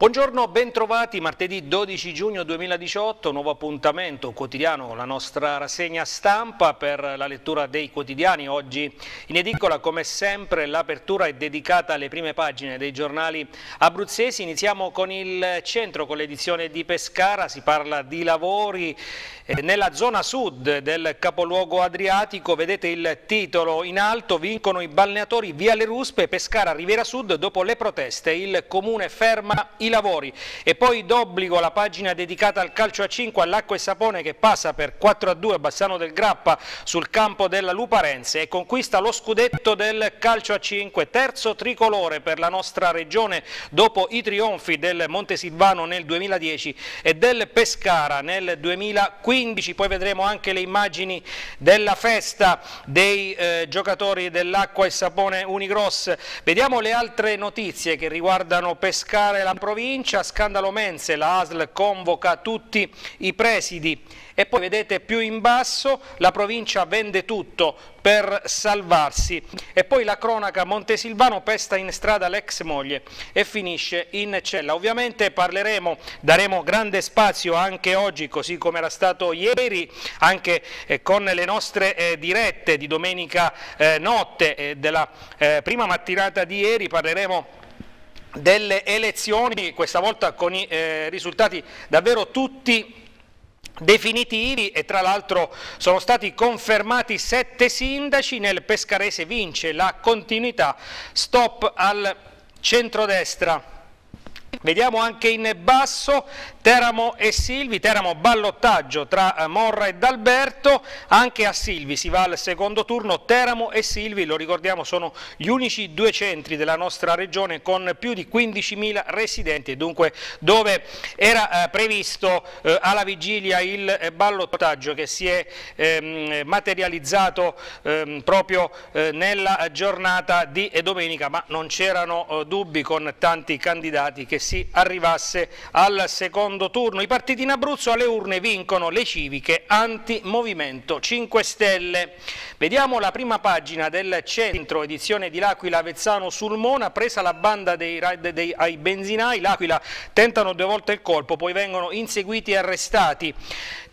Buongiorno, bentrovati, martedì 12 giugno 2018, nuovo appuntamento quotidiano, la nostra rassegna stampa per la lettura dei quotidiani. Oggi in edicola, come sempre, l'apertura è dedicata alle prime pagine dei giornali abruzzesi. Iniziamo con il centro, con l'edizione di Pescara, si parla di lavori eh, nella zona sud del capoluogo adriatico. Vedete il titolo in alto, vincono i balneatori via le Ruspe, Pescara, Riviera Sud, dopo le proteste il comune ferma il lavori e poi d'obbligo la pagina dedicata al calcio a 5 all'acqua e sapone che passa per 4 a 2 a Bassano del Grappa sul campo della Luparense e conquista lo scudetto del calcio a 5, terzo tricolore per la nostra regione dopo i trionfi del Montesilvano nel 2010 e del Pescara nel 2015, poi vedremo anche le immagini della festa dei eh, giocatori dell'acqua e sapone Unigross. Vediamo le altre notizie che riguardano Pescara e la provincia provincia, scandalo mense, la ASL convoca tutti i presidi e poi vedete più in basso la provincia vende tutto per salvarsi e poi la cronaca Montesilvano pesta in strada l'ex moglie e finisce in cella. Ovviamente parleremo, daremo grande spazio anche oggi così come era stato ieri anche eh, con le nostre eh, dirette di domenica eh, notte eh, della eh, prima mattinata di ieri parleremo delle elezioni, questa volta con i eh, risultati davvero tutti definitivi e tra l'altro sono stati confermati sette sindaci, nel Pescarese vince la continuità, stop al centrodestra. Vediamo anche in basso Teramo e Silvi, Teramo ballottaggio tra eh, Morra e D'Alberto, anche a Silvi si va al secondo turno, Teramo e Silvi, lo ricordiamo, sono gli unici due centri della nostra regione con più di 15.000 residenti, dunque dove era eh, previsto eh, alla vigilia il eh, ballottaggio che si è ehm, materializzato ehm, proprio eh, nella giornata di eh, domenica, ma non c'erano dubbi con tanti candidati che si arrivasse al secondo secondo turno. I partiti in Abruzzo alle urne vincono le civiche anti-Movimento 5 Stelle. Vediamo la prima pagina del centro edizione di L'Aquila Avezzano Sulmona, presa la banda dei, dei, ai benzinai, L'Aquila tentano due volte il colpo, poi vengono inseguiti e arrestati.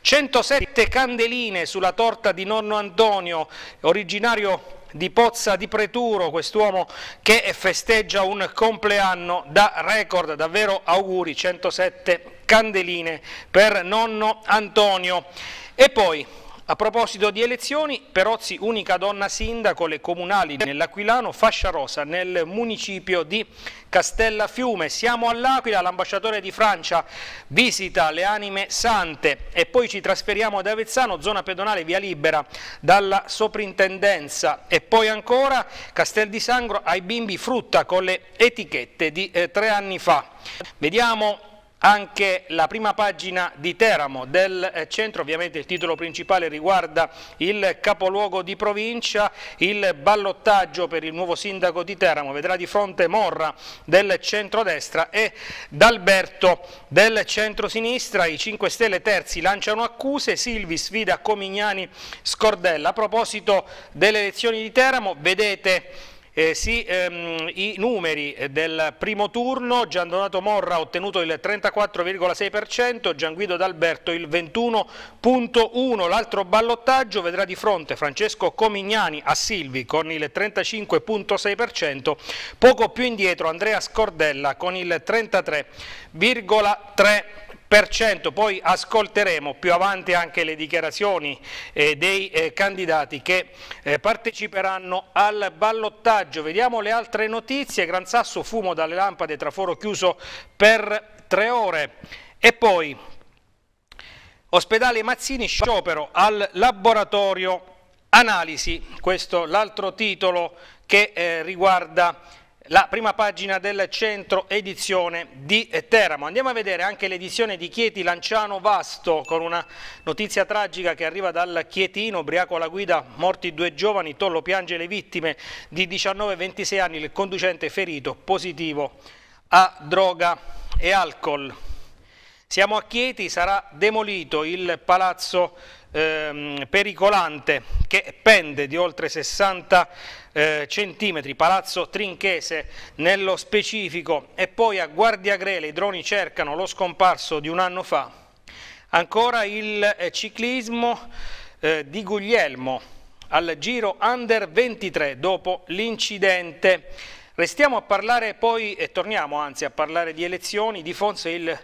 107 candeline sulla torta di nonno Antonio, originario di Pozza di Preturo, quest'uomo che festeggia un compleanno da record, davvero auguri, 107 candeline per nonno Antonio. E poi, a proposito di elezioni, Perozzi unica donna sindaco, le comunali nell'Aquilano, fascia rosa nel municipio di Castellafiume. Siamo all'Aquila, l'ambasciatore di Francia visita le anime sante e poi ci trasferiamo ad Avezzano, zona pedonale via libera dalla soprintendenza e poi ancora Castel di Sangro ai bimbi frutta con le etichette di eh, tre anni fa. Vediamo anche la prima pagina di Teramo del eh, centro, ovviamente il titolo principale riguarda il capoluogo di provincia, il ballottaggio per il nuovo sindaco di Teramo vedrà di fronte Morra del centro-destra e D'Alberto del centro-sinistra, i 5 Stelle terzi lanciano accuse, Silvi sfida Comignani Scordella. A proposito delle elezioni di Teramo, vedete eh, sì, ehm, i numeri eh, del primo turno, Gian Donato Morra ha ottenuto il 34,6%, Gian Guido D'Alberto il 21,1%, l'altro ballottaggio vedrà di fronte Francesco Comignani a Silvi con il 35,6%, poco più indietro Andrea Scordella con il 33,3%. Poi ascolteremo più avanti anche le dichiarazioni eh, dei eh, candidati che eh, parteciperanno al ballottaggio. Vediamo le altre notizie. Gran Sasso fumo dalle lampade, traforo chiuso per tre ore. E poi ospedale Mazzini sciopero al laboratorio analisi. Questo l'altro titolo che eh, riguarda la prima pagina del centro edizione di Teramo. Andiamo a vedere anche l'edizione di Chieti Lanciano Vasto con una notizia tragica che arriva dal Chietino, ubriaco alla guida, morti due giovani, Tollo piange le vittime di 19-26 anni, il conducente ferito positivo a droga e alcol. Siamo a Chieti, sarà demolito il palazzo ehm, pericolante che pende di oltre 60 eh, centimetri, Palazzo Trinchese nello specifico e poi a Guardia Grele i droni cercano lo scomparso di un anno fa. Ancora il eh, ciclismo eh, di Guglielmo al giro Under 23 dopo l'incidente. Restiamo a parlare poi, e torniamo anzi a parlare di elezioni, di Fonse il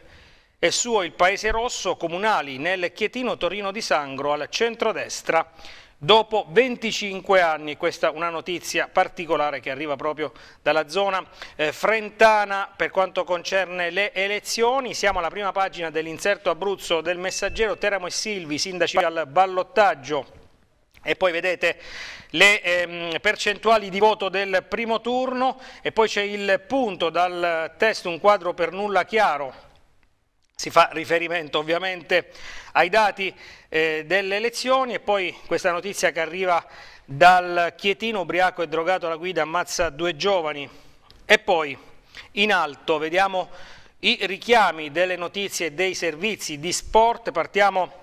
è suo il Paese Rosso, comunali nel Chietino Torino di Sangro al centro-destra. Dopo 25 anni, questa è una notizia particolare che arriva proprio dalla zona eh, frentana per quanto concerne le elezioni, siamo alla prima pagina dell'inserto Abruzzo del messaggero Teramo e Silvi, sindaci al ballottaggio. E poi vedete le ehm, percentuali di voto del primo turno e poi c'è il punto dal testo un quadro per nulla chiaro si fa riferimento ovviamente ai dati eh, delle elezioni e poi questa notizia che arriva dal Chietino, ubriaco e drogato alla guida, ammazza due giovani. E poi in alto vediamo i richiami delle notizie dei servizi di sport. Partiamo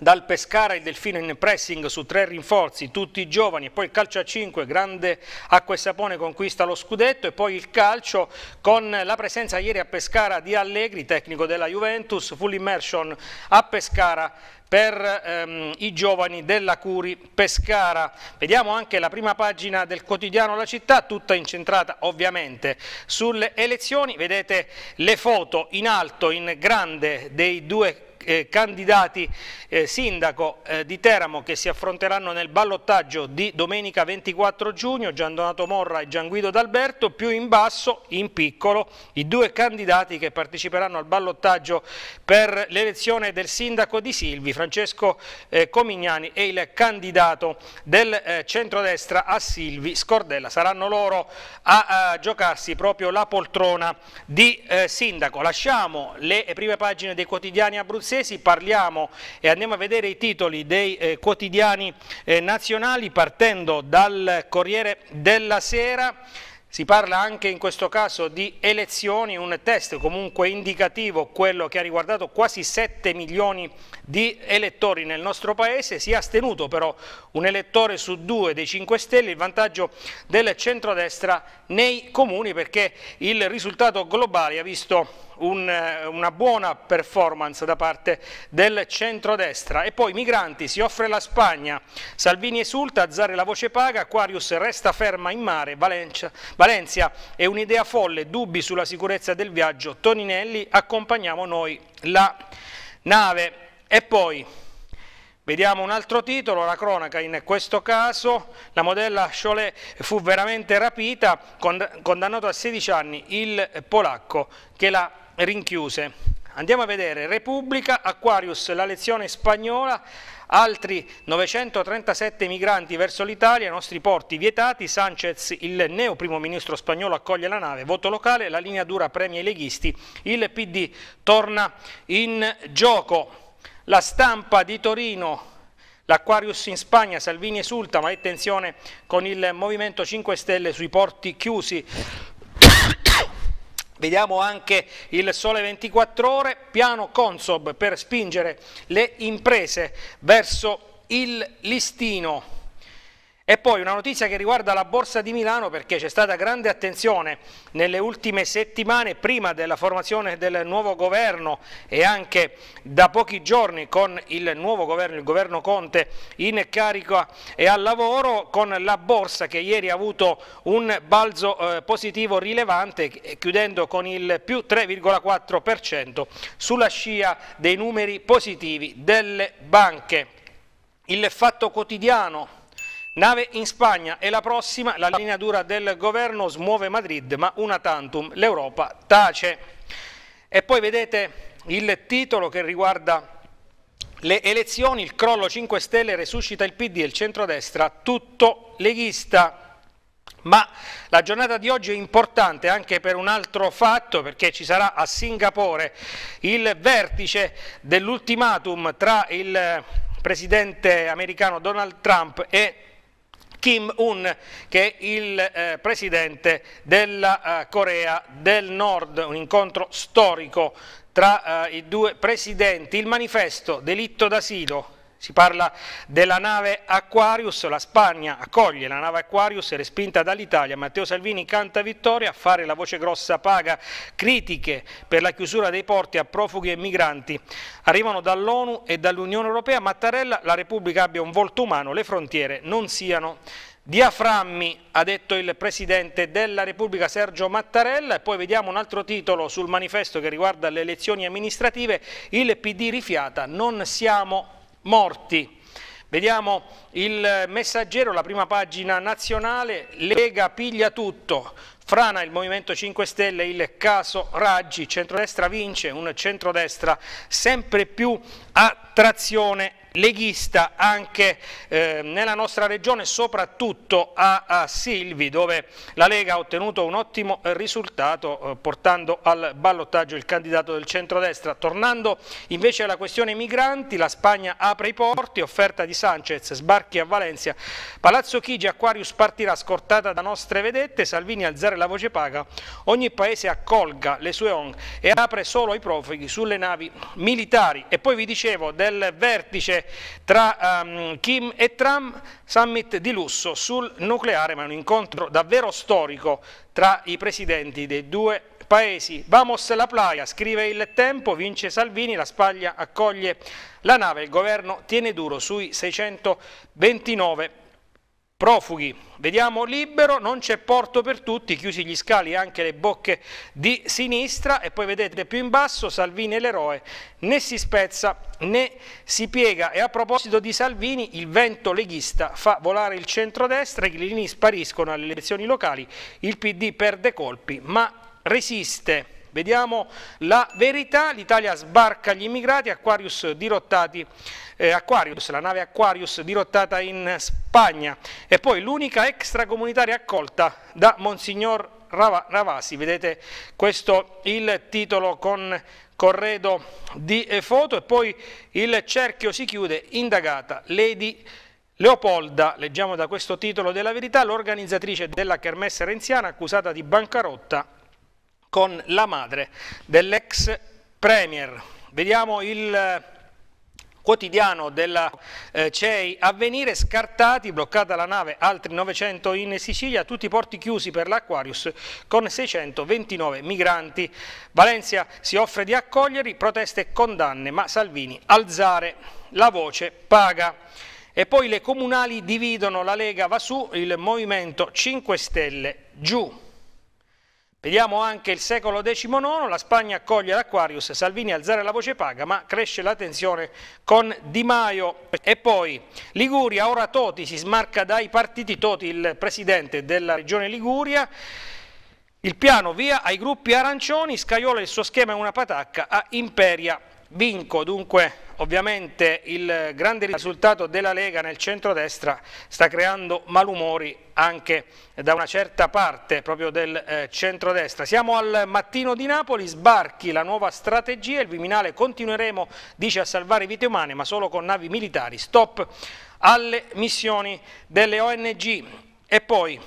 dal Pescara il Delfino in pressing su tre rinforzi, tutti giovani, e poi il calcio a 5, grande acqua e sapone conquista lo scudetto e poi il calcio con la presenza ieri a Pescara di Allegri, tecnico della Juventus, full immersion a Pescara per ehm, i giovani della Curi Pescara. Vediamo anche la prima pagina del quotidiano La Città, tutta incentrata ovviamente sulle elezioni. Vedete le foto in alto, in grande, dei due eh, candidati eh, sindaco eh, di Teramo che si affronteranno nel ballottaggio di domenica 24 giugno, Gian Donato Morra e Gian Guido D'Alberto, più in basso, in piccolo, i due candidati che parteciperanno al ballottaggio per l'elezione del sindaco di Silvi, Francesco eh, Comignani e il candidato del eh, centrodestra a Silvi Scordella. Saranno loro a, a giocarsi proprio la poltrona di sindaco. Lasciamo le prime pagine dei quotidiani abruzzesi abruzzesi, parliamo e andiamo a vedere i titoli dei eh, quotidiani eh, nazionali partendo dal Corriere della Sera. Si parla anche in questo caso di elezioni, un test comunque indicativo, quello che ha riguardato quasi 7 milioni di elettori nel nostro Paese. Si è astenuto però un elettore su due dei 5 Stelle, il vantaggio del centrodestra nei comuni perché il risultato globale ha visto un, eh, una buona performance da parte del centrodestra. E poi Migranti si offre la Spagna, Salvini esulta, Azzare la voce paga, Aquarius resta ferma in mare, Valencia, Valencia è un'idea folle, dubbi sulla sicurezza del viaggio, Toninelli accompagniamo noi la nave. E poi... Vediamo un altro titolo, la cronaca in questo caso, la modella Cholet fu veramente rapita, condannato a 16 anni il polacco che la rinchiuse. Andiamo a vedere Repubblica, Aquarius, la lezione spagnola, altri 937 migranti verso l'Italia, i nostri porti vietati, Sanchez, il neo primo ministro spagnolo, accoglie la nave, voto locale, la linea dura premia i leghisti, il PD torna in gioco. La stampa di Torino, l'Aquarius in Spagna, Salvini esulta, ma attenzione con il Movimento 5 Stelle sui porti chiusi. Vediamo anche il sole 24 ore, piano Consob per spingere le imprese verso il listino. E poi una notizia che riguarda la Borsa di Milano perché c'è stata grande attenzione nelle ultime settimane prima della formazione del nuovo governo e anche da pochi giorni con il nuovo governo, il governo Conte in carica e al lavoro con la Borsa che ieri ha avuto un balzo eh, positivo rilevante eh, chiudendo con il più 3,4% sulla scia dei numeri positivi delle banche. Il fatto quotidiano Nave in Spagna e la prossima, la linea dura del governo smuove Madrid, ma una tantum, l'Europa tace. E poi vedete il titolo che riguarda le elezioni, il crollo 5 Stelle resuscita il PD e il centrodestra, tutto leghista. Ma la giornata di oggi è importante anche per un altro fatto, perché ci sarà a Singapore il vertice dell'ultimatum tra il presidente americano Donald Trump e Kim Un, che è il eh, presidente della eh, Corea del Nord, un incontro storico tra eh, i due presidenti. Il manifesto delitto d'asilo si parla della nave Aquarius, la Spagna accoglie la nave Aquarius respinta dall'Italia, Matteo Salvini canta vittoria, a fare la voce grossa paga, critiche per la chiusura dei porti a profughi e migranti arrivano dall'ONU e dall'Unione Europea, Mattarella la Repubblica abbia un volto umano, le frontiere non siano diaframmi, ha detto il Presidente della Repubblica Sergio Mattarella e poi vediamo un altro titolo sul manifesto che riguarda le elezioni amministrative, il PD rifiata, non siamo morti. Vediamo il messaggero, la prima pagina nazionale, Lega piglia tutto, frana il Movimento 5 Stelle, il caso Raggi, centrodestra vince, un centrodestra sempre più a trazione leghista anche eh, nella nostra regione, soprattutto a, a, Silvi, dove la Lega ha ottenuto un ottimo risultato eh, portando al ballottaggio il candidato del centrodestra. Tornando invece alla questione migranti, la Spagna apre i porti, offerta di Sanchez, sbarchi a Valencia, Palazzo Chigi, Aquarius partirà scortata da nostre vedette, Salvini alzare la la voce paga, ogni paese accolga le sue ONG e apre solo ai profughi sulle navi militari. E poi vi dicevo del vertice tra um, Kim e Trump, summit di lusso sul nucleare, ma un incontro davvero storico tra i presidenti dei due paesi. Vamos la playa, scrive il tempo, vince Salvini, la Spagna accoglie la nave, il governo tiene duro sui 629 profughi. Vediamo libero, non c'è porto per tutti, chiusi gli scali anche le bocche di sinistra e poi vedete più in basso Salvini e l'eroe, né si spezza né si piega e a proposito di Salvini il vento leghista fa volare il centrodestra, i grillini spariscono alle elezioni locali, il PD perde colpi ma resiste. Vediamo la verità, l'Italia sbarca gli immigrati, Aquarius dirottati, eh, Aquarius, la nave Aquarius dirottata in Spagna e poi l'unica extracomunitaria accolta da Monsignor Ravasi, vedete questo il titolo con corredo di eh, foto e poi il cerchio si chiude, indagata Lady Leopolda, leggiamo da questo titolo della verità, l'organizzatrice della kermesse renziana accusata di bancarotta con la madre dell'ex Premier. Vediamo il eh, quotidiano della eh, CEI Avvenire, scartati, bloccata la nave, altri 900 in Sicilia, tutti i porti chiusi per l'Aquarius con 629 migranti. Valencia si offre di accoglierli, proteste e condanne, ma Salvini alzare la voce paga. E poi le comunali dividono, la Lega va su, il Movimento 5 Stelle giù. Vediamo anche il secolo XIX, la Spagna accoglie l'Aquarius, Salvini alzare la voce paga, ma cresce la tensione con Di Maio. E poi Liguria, ora Toti si smarca dai partiti, Toti il presidente della regione Liguria, il piano via ai gruppi arancioni, Scaiola il suo schema è una patacca a Imperia Vinco dunque ovviamente il grande risultato della Lega nel centrodestra sta creando malumori anche da una certa parte proprio del eh, centrodestra. Siamo al mattino di Napoli, sbarchi la nuova strategia, il Viminale continueremo dice a salvare vite umane ma solo con navi militari, stop alle missioni delle ONG e poi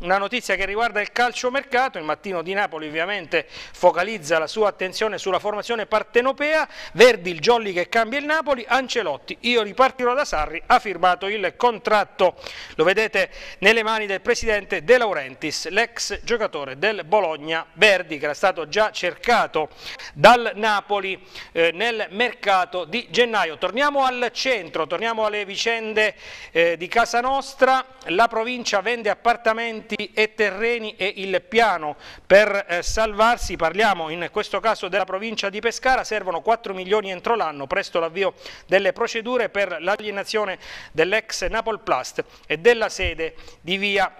una notizia che riguarda il calciomercato, il mattino di Napoli ovviamente focalizza la sua attenzione sulla formazione partenopea, Verdi il Jolly che cambia il Napoli, Ancelotti, io ripartirò da Sarri, ha firmato il contratto, lo vedete nelle mani del presidente De Laurentiis, l'ex giocatore del Bologna Verdi che era stato già cercato dal Napoli eh, nel mercato di gennaio. Torniamo al centro, torniamo alle vicende eh, di casa nostra, la provincia vende appartamenti monumenti e terreni e il piano per eh, salvarsi, parliamo in questo caso della provincia di Pescara, servono 4 milioni entro l'anno, presto l'avvio delle procedure per l'alienazione dell'ex Napolplast e della sede di via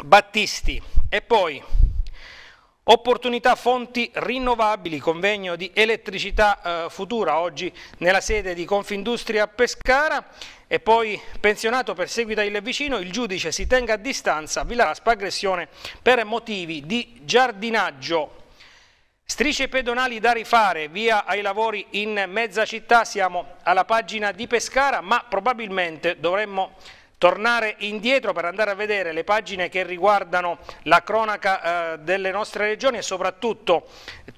Battisti. E poi Opportunità fonti rinnovabili, convegno di elettricità eh, futura oggi nella sede di Confindustria Pescara e poi pensionato perseguita il vicino, il giudice si tenga a distanza, Villa Raspa aggressione per motivi di giardinaggio. Strisce pedonali da rifare, via ai lavori in mezza città, siamo alla pagina di Pescara, ma probabilmente dovremmo tornare indietro per andare a vedere le pagine che riguardano la cronaca eh, delle nostre regioni e soprattutto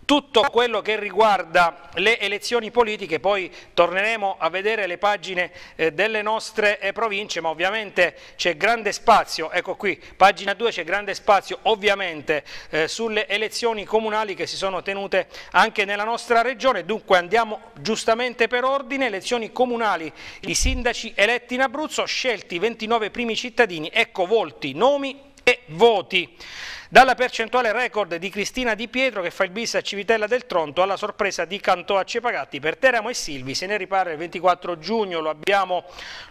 tutto quello che riguarda le elezioni politiche, poi torneremo a vedere le pagine eh, delle nostre eh, province, ma ovviamente c'è grande spazio, ecco qui, pagina 2 c'è grande spazio ovviamente eh, sulle elezioni comunali che si sono tenute anche nella nostra regione, dunque andiamo giustamente per ordine, elezioni comunali, i sindaci eletti in Abruzzo scelti 20 29 primi cittadini, ecco volti, nomi e voti. Dalla percentuale record di Cristina Di Pietro che fa il bis a Civitella del Tronto alla sorpresa di Cantò a Cepagatti per Teramo e Silvi, se ne ripara il 24 giugno, lo abbiamo,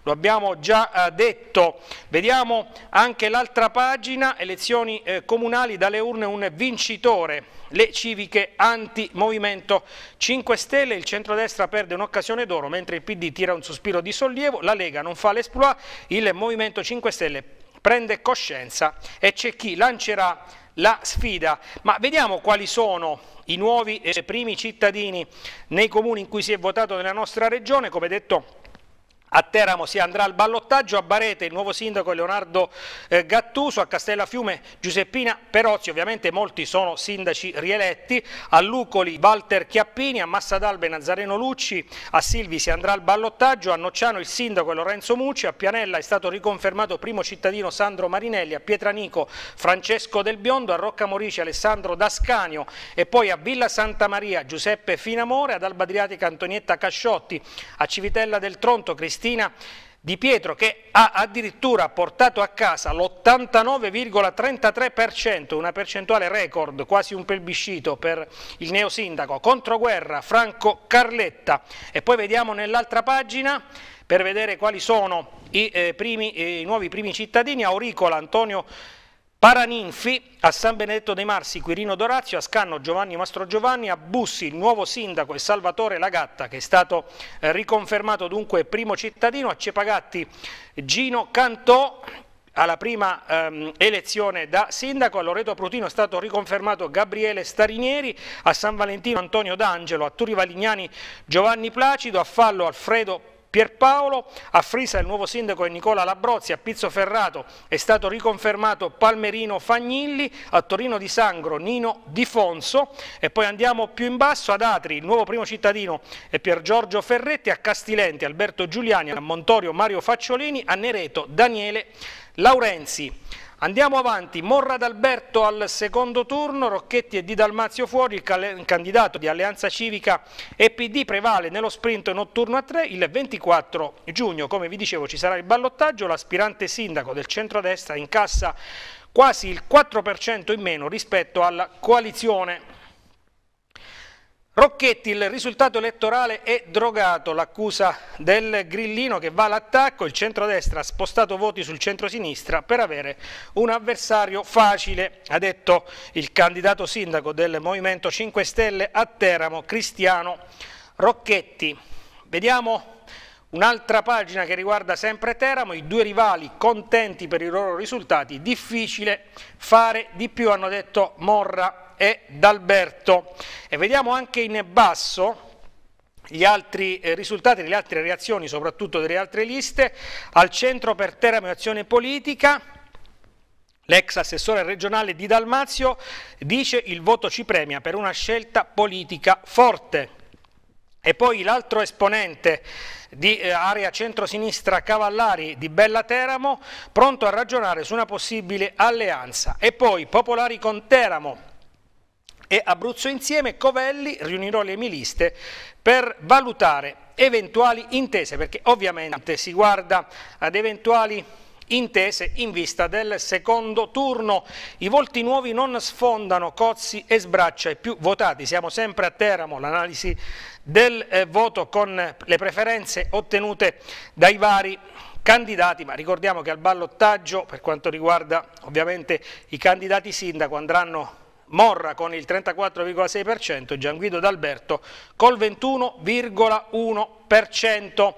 lo abbiamo già eh, detto. Vediamo anche l'altra pagina, elezioni eh, comunali, dalle urne un vincitore, le civiche anti-movimento 5 Stelle, il centrodestra perde un'occasione d'oro mentre il PD tira un sospiro di sollievo, la Lega non fa l'esploit, il Movimento 5 Stelle prende coscienza e c'è chi lancerà la sfida. Ma vediamo quali sono i nuovi e primi cittadini nei comuni in cui si è votato nella nostra regione, come detto a Teramo si andrà al ballottaggio, a Barete il nuovo sindaco Leonardo eh, Gattuso, a Castellafiume Giuseppina Perozzi, ovviamente molti sono sindaci rieletti, a Lucoli Walter Chiappini, a Massadalbe Nazareno Lucci, a Silvi si andrà al ballottaggio, a Nocciano il sindaco Lorenzo Mucci, a Pianella è stato riconfermato primo cittadino Sandro Marinelli, a Pietranico Francesco Del Biondo, a Rocca Morici Alessandro Dascanio e poi a Villa Santa Maria Giuseppe Finamore, ad Alba Adriatica Antonietta Casciotti, a Civitella del Tronto Cristiano Cristina Di Pietro che ha addirittura portato a casa l'89,33%, una percentuale record, quasi un pelbiscito per il neosindaco, contro guerra Franco Carletta. E poi vediamo nell'altra pagina per vedere quali sono i, eh, primi, eh, nuovi primi cittadini, Auricola Antonio Carletta. Paraninfi, a San Benedetto dei Marsi, Quirino Dorazio, a Scanno Giovanni Mastro Giovanni, a Bussi il nuovo sindaco e Salvatore Lagatta che è stato eh, riconfermato dunque primo cittadino, a Cepagatti Gino Cantò alla prima ehm, elezione da sindaco, a Loreto Prutino è stato riconfermato Gabriele Starinieri, a San Valentino Antonio D'Angelo, a Turi Valignani Giovanni Placido, a Fallo Alfredo Pierpaolo, a Frisa il nuovo sindaco è Nicola Labrozzi, a Pizzo Ferrato è stato riconfermato Palmerino Fagnilli, a Torino di Sangro Nino Di Fonso e poi andiamo più in basso ad Atri, il nuovo primo cittadino è Pier Giorgio Ferretti, a Castilenti Alberto Giuliani, a Montorio Mario Facciolini, a Nereto Daniele Laurenzi. Andiamo avanti, Morra d'Alberto al secondo turno, Rocchetti e Di Dalmazio fuori, il, candidato di Alleanza Civica e PD prevale nello sprint notturno a 3, il 24 giugno come vi dicevo ci sarà il ballottaggio, l'aspirante sindaco del centrodestra incassa quasi il 4% in meno rispetto alla coalizione Rocchetti, il risultato elettorale è drogato, l'accusa del grillino che va all'attacco, il centrodestra ha spostato voti sul centrosinistra per avere un avversario facile, ha detto il candidato sindaco del Movimento 5 Stelle a Teramo, Cristiano Rocchetti. Vediamo Un'altra pagina che riguarda sempre Teramo, i due rivali contenti per i loro risultati, difficile fare di più, hanno detto Morra e D'Alberto. E vediamo anche in basso gli altri eh, risultati delle altre reazioni, soprattutto delle altre liste. Al centro per Teramo e Azione Politica, l'ex assessore regionale di Dalmazio dice il voto ci premia per una scelta politica forte. E poi l'altro esponente di eh, area centrosinistra Cavallari di Bella Teramo, pronto a ragionare su una possibile alleanza. E poi Popolari con Teramo, e Abruzzo Insieme, Covelli riunirò le liste per valutare eventuali intese, perché ovviamente si guarda ad eventuali intese in vista del secondo turno. I volti nuovi non sfondano Cozzi e Sbraccia, i più votati. Siamo sempre a Teramo, l'analisi del eh, voto con le preferenze ottenute dai vari candidati, ma ricordiamo che al ballottaggio, per quanto riguarda ovviamente i candidati sindaco, andranno Morra con il 34,6% e Guido D'Alberto col 21,1%.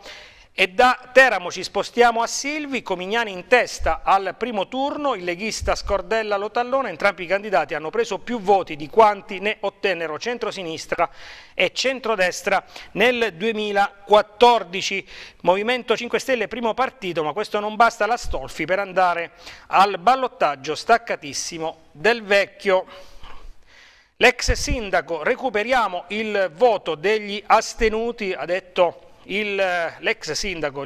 E da Teramo ci spostiamo a Silvi, Comignani in testa al primo turno, il leghista Scordella Lotallone, entrambi i candidati hanno preso più voti di quanti ne ottennero centrosinistra e centrodestra nel 2014. Movimento 5 Stelle primo partito, ma questo non basta la Stolfi per andare al ballottaggio staccatissimo del vecchio. L'ex sindaco, recuperiamo il voto degli astenuti, ha detto eh, l'ex sindaco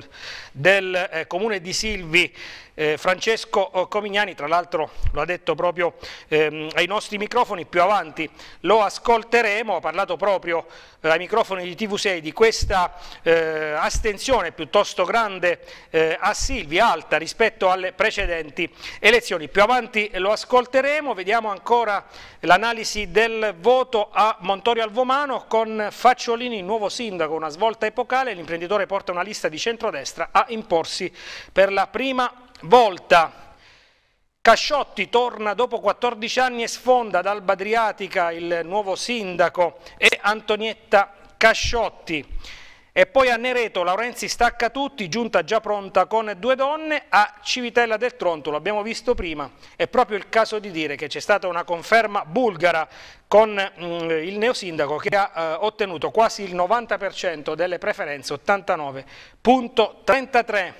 del eh, comune di Silvi eh, Francesco eh, Comignani, tra l'altro lo ha detto proprio ehm, ai nostri microfoni, più avanti lo ascolteremo, ha parlato proprio eh, ai microfoni di TV6 di questa eh, astensione piuttosto grande eh, a Silvia, alta rispetto alle precedenti elezioni. Più avanti lo ascolteremo, vediamo ancora l'analisi del voto a Montorio Alvomano con Facciolini, nuovo sindaco, una svolta epocale, l'imprenditore porta una lista di centrodestra a imporsi per la prima volta. Casciotti torna dopo 14 anni e sfonda ad Alba Adriatica il nuovo sindaco e Antonietta Casciotti. E poi a Nereto Laurenzi stacca tutti, giunta già pronta con due donne, a Civitella del Tronto, l'abbiamo visto prima, è proprio il caso di dire che c'è stata una conferma bulgara con mh, mm, il neosindaco che ha eh, ottenuto quasi il 90% delle preferenze, 89.33%.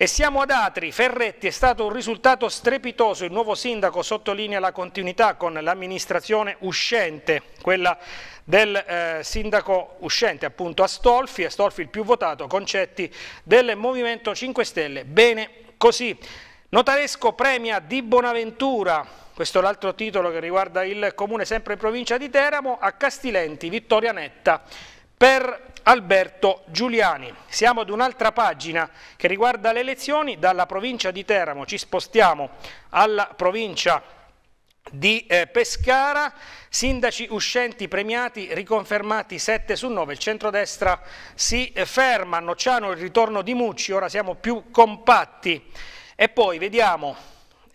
E siamo ad Atri, Ferretti è stato un risultato strepitoso, il nuovo sindaco sottolinea la continuità con l'amministrazione uscente, quella del eh, sindaco uscente appunto Astolfi, Astolfi il più votato, Concetti del Movimento 5 Stelle, bene così. Notaresco premia Di Bonaventura, questo è l'altro titolo che riguarda il comune sempre in provincia di Teramo, a Castilenti, vittoria netta per Alberto Giuliani. Siamo ad un'altra pagina che riguarda le elezioni, dalla provincia di Teramo ci spostiamo alla provincia di eh, Pescara, sindaci uscenti premiati riconfermati 7 su 9, il centrodestra si eh, ferma, Nociano il ritorno di Mucci, ora siamo più compatti e poi vediamo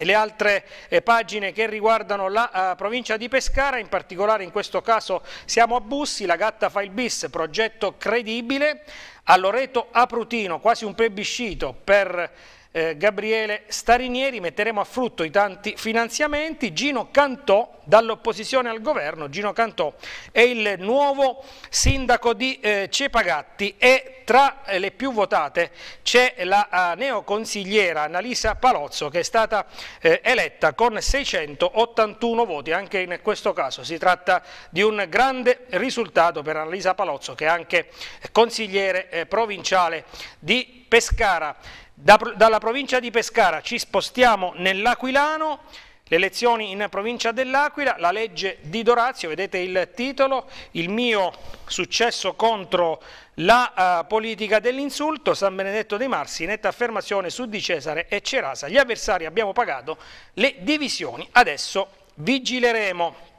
le altre eh, pagine che riguardano la eh, provincia di Pescara, in particolare in questo caso siamo a Bussi, la gatta fa bis, progetto credibile, a Loreto Aprutino, quasi un plebiscito per eh, Gabriele Starinieri, metteremo a frutto i tanti finanziamenti, Gino Cantò, dall'opposizione al governo, Gino Cantò è il nuovo sindaco di eh, Cepagatti e tra eh, le più votate c'è la eh, neoconsigliera Annalisa Palozzo che è stata eh, eletta con 681 voti, anche in questo caso si tratta di un grande risultato per Annalisa Palozzo che è anche consigliere eh, provinciale di Pescara. Da, dalla provincia di Pescara ci spostiamo nell'Aquilano, le elezioni in provincia dell'Aquila, la legge di Dorazio, vedete il titolo, il mio successo contro la uh, politica dell'insulto, San Benedetto dei Marsi, netta affermazione su Di Cesare e Cerasa, gli avversari abbiamo pagato le divisioni, adesso vigileremo.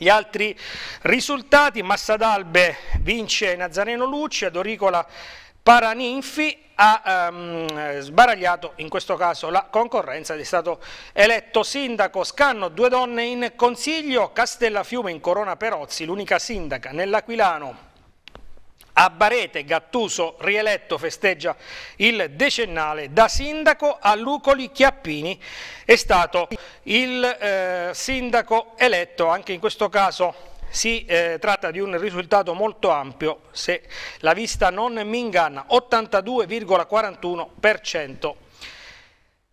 Gli altri risultati, Massadalbe vince Nazareno Lucci, Doricola Paraninfi ha um, sbaragliato in questo caso la concorrenza ed è stato eletto sindaco Scanno, due donne in consiglio, Castellafiume in Corona Perozzi, l'unica sindaca nell'Aquilano a Barete Gattuso, rieletto, festeggia il decennale da sindaco a Lucoli Chiappini, è stato il eh, sindaco eletto anche in questo caso si eh, tratta di un risultato molto ampio se la vista non mi inganna, 82,41%.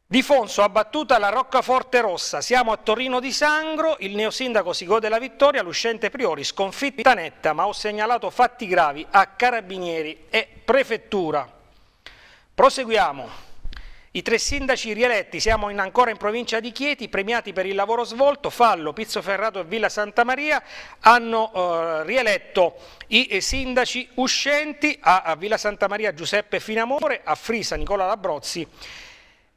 Di Fonso abbattuta la Roccaforte Rossa, siamo a Torino di Sangro, il neosindaco si gode la vittoria, l'uscente Priori sconfitta netta ma ho segnalato fatti gravi a Carabinieri e Prefettura. Proseguiamo. I tre sindaci rieletti, siamo in ancora in provincia di Chieti, premiati per il lavoro svolto, Fallo, Pizzo Ferrato e Villa Santa Maria hanno eh, rieletto i eh, sindaci uscenti a, a Villa Santa Maria Giuseppe Finamore, a Frisa Nicola Labrozzi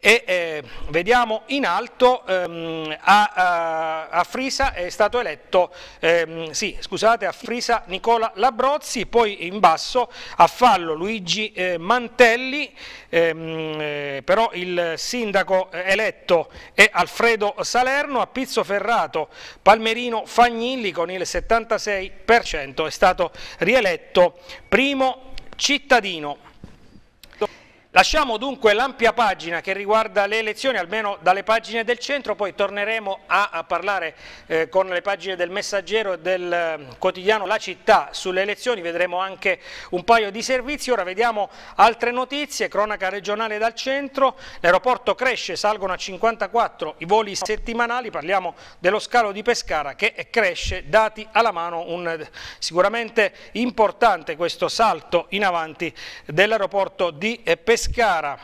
e eh, vediamo in alto, ehm, a, a, a, Frisa è stato eletto, ehm, sì, scusate, a Frisa Nicola Labrozzi, poi in basso a Fallo Luigi eh, Mantelli, ehm, eh, però il sindaco eh, eletto è Alfredo Salerno, a Pizzo Ferrato Palmerino Fagnilli con il 76% è stato rieletto primo cittadino. Lasciamo dunque l'ampia pagina che riguarda le elezioni, almeno dalle pagine del centro, poi torneremo a, a parlare eh, con le pagine del Messaggero e del ehm, quotidiano La Città sulle elezioni, vedremo anche un paio di servizi. Ora vediamo altre notizie, cronaca regionale dal centro, l'aeroporto cresce, salgono a 54 i voli settimanali, parliamo dello scalo di Pescara che cresce, dati alla mano, un, eh, sicuramente importante questo salto in avanti dell'aeroporto di eh, Pescara Pescara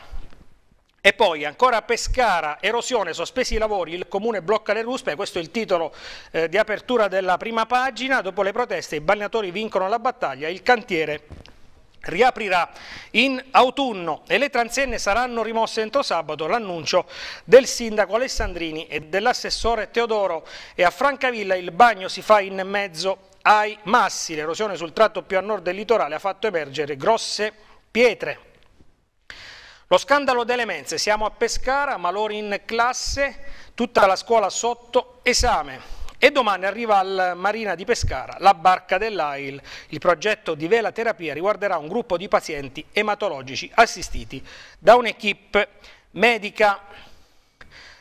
e poi ancora a Pescara, erosione, sospesi i lavori, il comune blocca le ruspe, questo è il titolo eh, di apertura della prima pagina, dopo le proteste i bagnatori vincono la battaglia, il cantiere riaprirà in autunno e le transenne saranno rimosse entro sabato, l'annuncio del sindaco Alessandrini e dell'assessore Teodoro e a Francavilla il bagno si fa in mezzo ai massi, l'erosione sul tratto più a nord del litorale ha fatto emergere grosse pietre. Lo scandalo delle mense, siamo a Pescara, malori in classe, tutta la scuola sotto esame. E domani arriva al Marina di Pescara la barca dell'AIL. Il progetto di vela terapia riguarderà un gruppo di pazienti ematologici assistiti da un'equipe medica.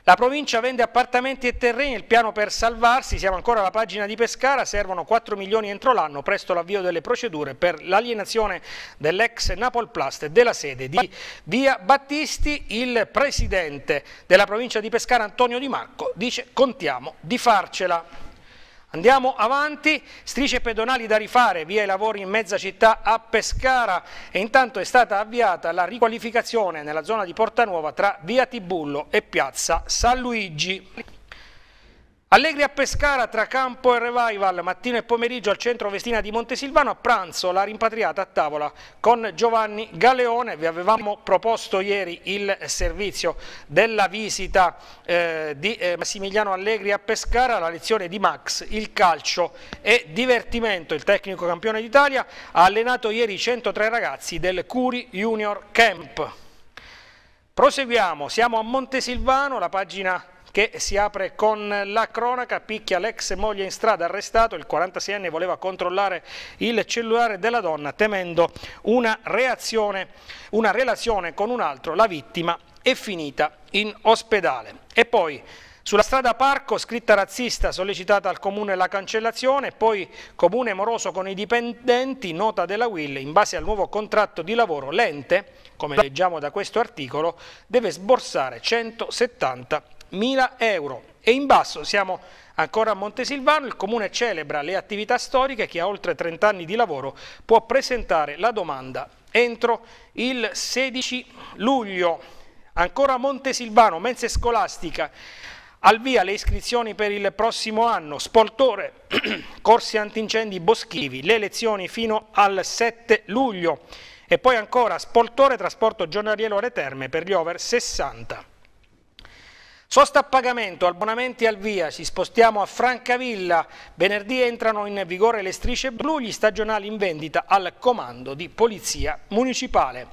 La provincia vende appartamenti e terreni, il piano per salvarsi, siamo ancora alla pagina di Pescara, servono 4 milioni entro l'anno, presto l'avvio delle procedure per l'alienazione dell'ex Napolplast e della sede di Via Battisti. Il presidente della provincia di Pescara, Antonio Di Marco, dice contiamo di farcela. Andiamo avanti, strisce pedonali da rifare, via i lavori in mezza città a Pescara e intanto è stata avviata la riqualificazione nella zona di Porta Nuova tra via Tibullo e piazza San Luigi. Allegri a Pescara tra campo e revival, mattino e pomeriggio al centro Vestina di Montesilvano, a pranzo la rimpatriata a tavola con Giovanni Galeone, vi avevamo proposto ieri il servizio della visita eh, di eh, Massimiliano Allegri a Pescara, la lezione di Max, il calcio e divertimento, il tecnico campione d'Italia ha allenato ieri 103 ragazzi del Curi Junior Camp. Proseguiamo, siamo a Montesilvano, la pagina che si apre con la cronaca, picchia l'ex moglie in strada, arrestato, il 46enne voleva controllare il cellulare della donna temendo una, reazione, una relazione con un altro, la vittima è finita in ospedale. E poi sulla strada Parco, scritta razzista, sollecitata al comune la cancellazione, poi comune moroso con i dipendenti, nota della Will, in base al nuovo contratto di lavoro, l'ente, come leggiamo da questo articolo, deve sborsare 170 mila euro. E in basso siamo ancora a Montesilvano, il comune celebra le attività storiche, chi ha oltre 30 anni di lavoro può presentare la domanda entro il 16 luglio. Ancora a Montesilvano, mense scolastica, al via le iscrizioni per il prossimo anno, Spoltore, corsi antincendi boschivi, le lezioni fino al 7 luglio e poi ancora Spoltore trasporto giornaliero alle terme per gli over 60. Sosta a pagamento, abbonamenti al via, ci spostiamo a Francavilla, venerdì entrano in vigore le strisce blu, gli stagionali in vendita al comando di Polizia Municipale.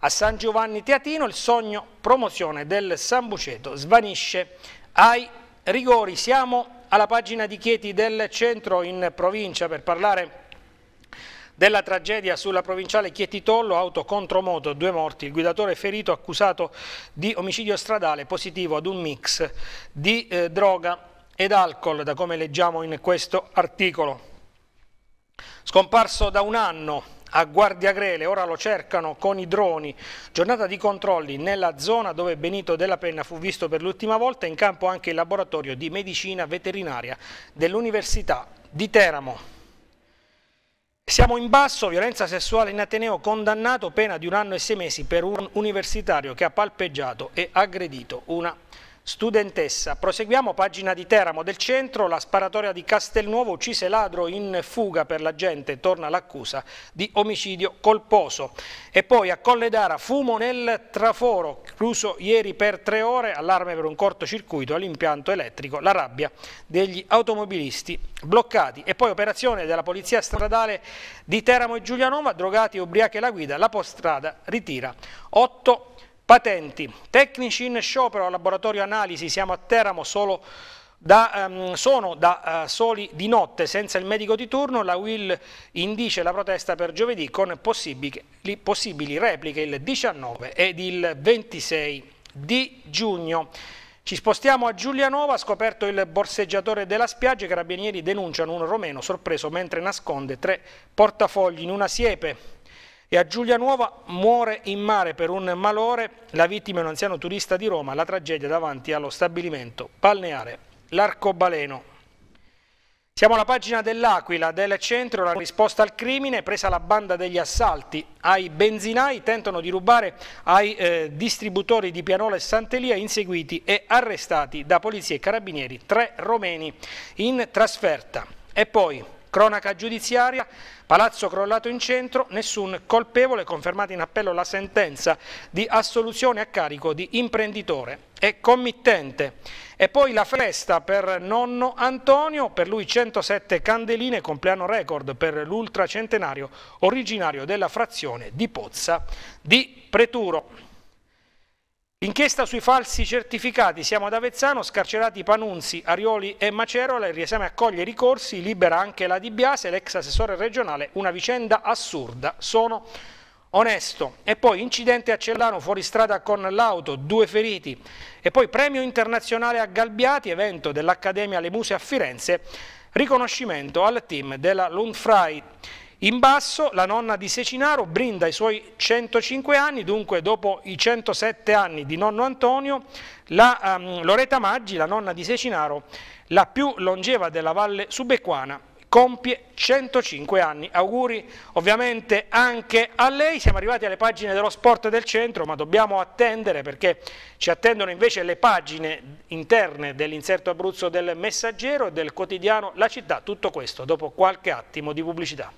A San Giovanni Teatino il sogno promozione del San Buceto svanisce ai rigori. Siamo alla pagina di Chieti del centro in provincia per parlare della tragedia sulla provinciale Chietitollo, auto contro moto, due morti, il guidatore ferito accusato di omicidio stradale positivo ad un mix di eh, droga ed alcol, da come leggiamo in questo articolo. Scomparso da un anno a Guardia Grele, ora lo cercano con i droni. Giornata di controlli nella zona dove Benito della Penna fu visto per l'ultima volta, in campo anche il laboratorio di medicina veterinaria dell'Università di Teramo. Siamo in basso, violenza sessuale in Ateneo, condannato pena di un anno e sei mesi per un universitario che ha palpeggiato e aggredito una Studentessa, proseguiamo pagina di Teramo del centro, la sparatoria di Castelnuovo uccise ladro in fuga per la gente, torna l'accusa di omicidio colposo. E poi a Colle d'Ara, fumo nel traforo, chiuso ieri per tre ore, allarme per un cortocircuito all'impianto elettrico, la rabbia degli automobilisti bloccati. E poi operazione della polizia stradale di Teramo e Giulianova, drogati e ubriachi alla guida, la postrada ritira 8 Patenti, tecnici in sciopero, laboratorio analisi, siamo a Teramo solo da, um, sono da uh, soli di notte senza il medico di turno, la Will indice la protesta per giovedì con possibili, possibili repliche il 19 ed il 26 di giugno. Ci spostiamo a Giulianova, scoperto il borseggiatore della spiaggia, i carabinieri denunciano un romeno sorpreso mentre nasconde tre portafogli in una siepe. E a Giulia Nuova muore in mare per un malore la vittima è un anziano turista di Roma, la tragedia davanti allo stabilimento balneare L'Arcobaleno. Siamo alla pagina dell'Aquila, del centro, la risposta al crimine, presa la banda degli assalti ai benzinai, tentano di rubare ai eh, distributori di Pianola e Santelia, inseguiti e arrestati da polizia e carabinieri, tre romeni in trasferta. E poi Cronaca giudiziaria, palazzo crollato in centro, nessun colpevole, confermata in appello la sentenza di assoluzione a carico di imprenditore e committente. E poi la festa per nonno Antonio, per lui 107 candeline, compleanno record per l'ultracentenario originario della frazione di Pozza di Preturo. Inchiesta sui falsi certificati, siamo ad Avezzano, scarcerati Panunzi, Arioli e Macerola, il riesame accoglie i ricorsi, libera anche la Di Biase, l'ex assessore regionale, una vicenda assurda, sono onesto. E poi incidente a Cellano, fuori strada con l'auto, due feriti. E poi premio internazionale a Galbiati, evento dell'Accademia Le Muse a Firenze, riconoscimento al team della Lundfrei. In basso la nonna di Secinaro brinda i suoi 105 anni, dunque dopo i 107 anni di nonno Antonio, la um, ehm, Loreta Maggi, la nonna di Secinaro, la più longeva della valle subequana, compie 105 anni. Auguri ovviamente anche a lei, siamo arrivati alle pagine dello sport del centro, ma dobbiamo attendere perché ci attendono invece le pagine interne dell'inserto Abruzzo del Messaggero e del quotidiano La Città, tutto questo dopo qualche attimo di pubblicità.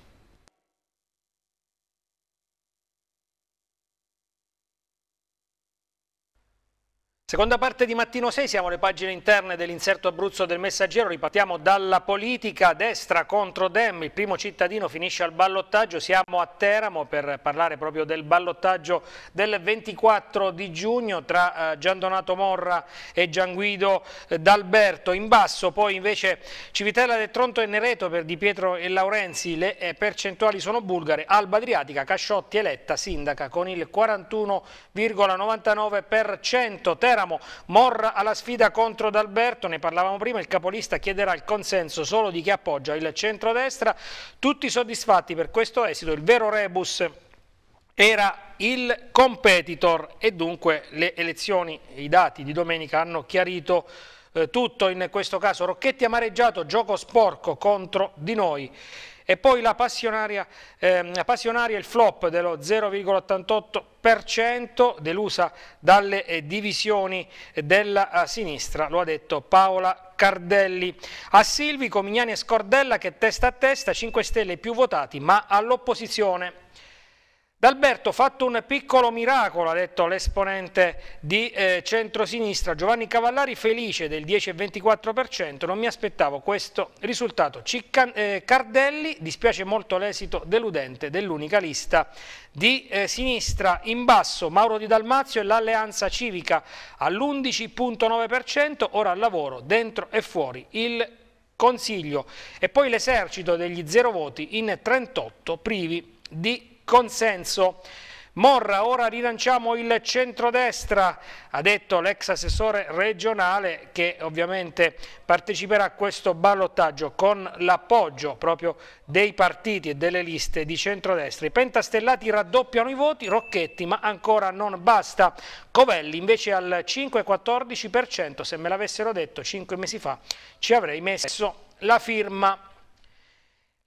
Seconda parte di Mattino 6, siamo alle pagine interne dell'inserto Abruzzo del Messaggero, ripartiamo dalla politica destra contro Dem, il primo cittadino finisce al ballottaggio, siamo a Teramo per parlare proprio del ballottaggio del 24 di giugno tra eh, Giandonato Morra e Gianguido eh, D'Alberto, in basso poi invece Civitella del Tronto e Nereto per Di Pietro e Laurenzi, le eh, percentuali sono bulgare, Alba Adriatica, Casciotti eletta sindaca con il 41,99%, Teramo, Morra alla sfida contro D'Alberto, ne parlavamo prima, il capolista chiederà il consenso solo di chi appoggia il centrodestra, tutti soddisfatti per questo esito, il vero rebus era il competitor e dunque le elezioni, i dati di domenica hanno chiarito eh, tutto in questo caso Rocchetti amareggiato, gioco sporco contro di noi e poi la passionaria, eh, la passionaria il flop dello 0,88% delusa dalle eh, divisioni eh, della eh, sinistra, lo ha detto Paola Cardelli. A Silvi, Comignani e Scordella che testa a testa, 5 Stelle più votati ma all'opposizione. D'Alberto fatto un piccolo miracolo, ha detto l'esponente di eh, centrosinistra Giovanni Cavallari, felice del 10,24%, non mi aspettavo questo risultato. Cicca, eh, Cardelli, dispiace molto l'esito deludente dell'unica lista di eh, sinistra. In basso Mauro Di Dalmazio e l'alleanza civica all'11,9%, ora al lavoro, dentro e fuori il Consiglio. E poi l'esercito degli zero voti in 38 privi di consenso. Morra, ora rilanciamo il centrodestra, ha detto l'ex assessore regionale che ovviamente parteciperà a questo ballottaggio con l'appoggio proprio dei partiti e delle liste di centrodestra. I pentastellati raddoppiano i voti, Rocchetti ma ancora non basta. Covelli invece al 5,14%, se me l'avessero detto cinque mesi fa ci avrei messo la firma.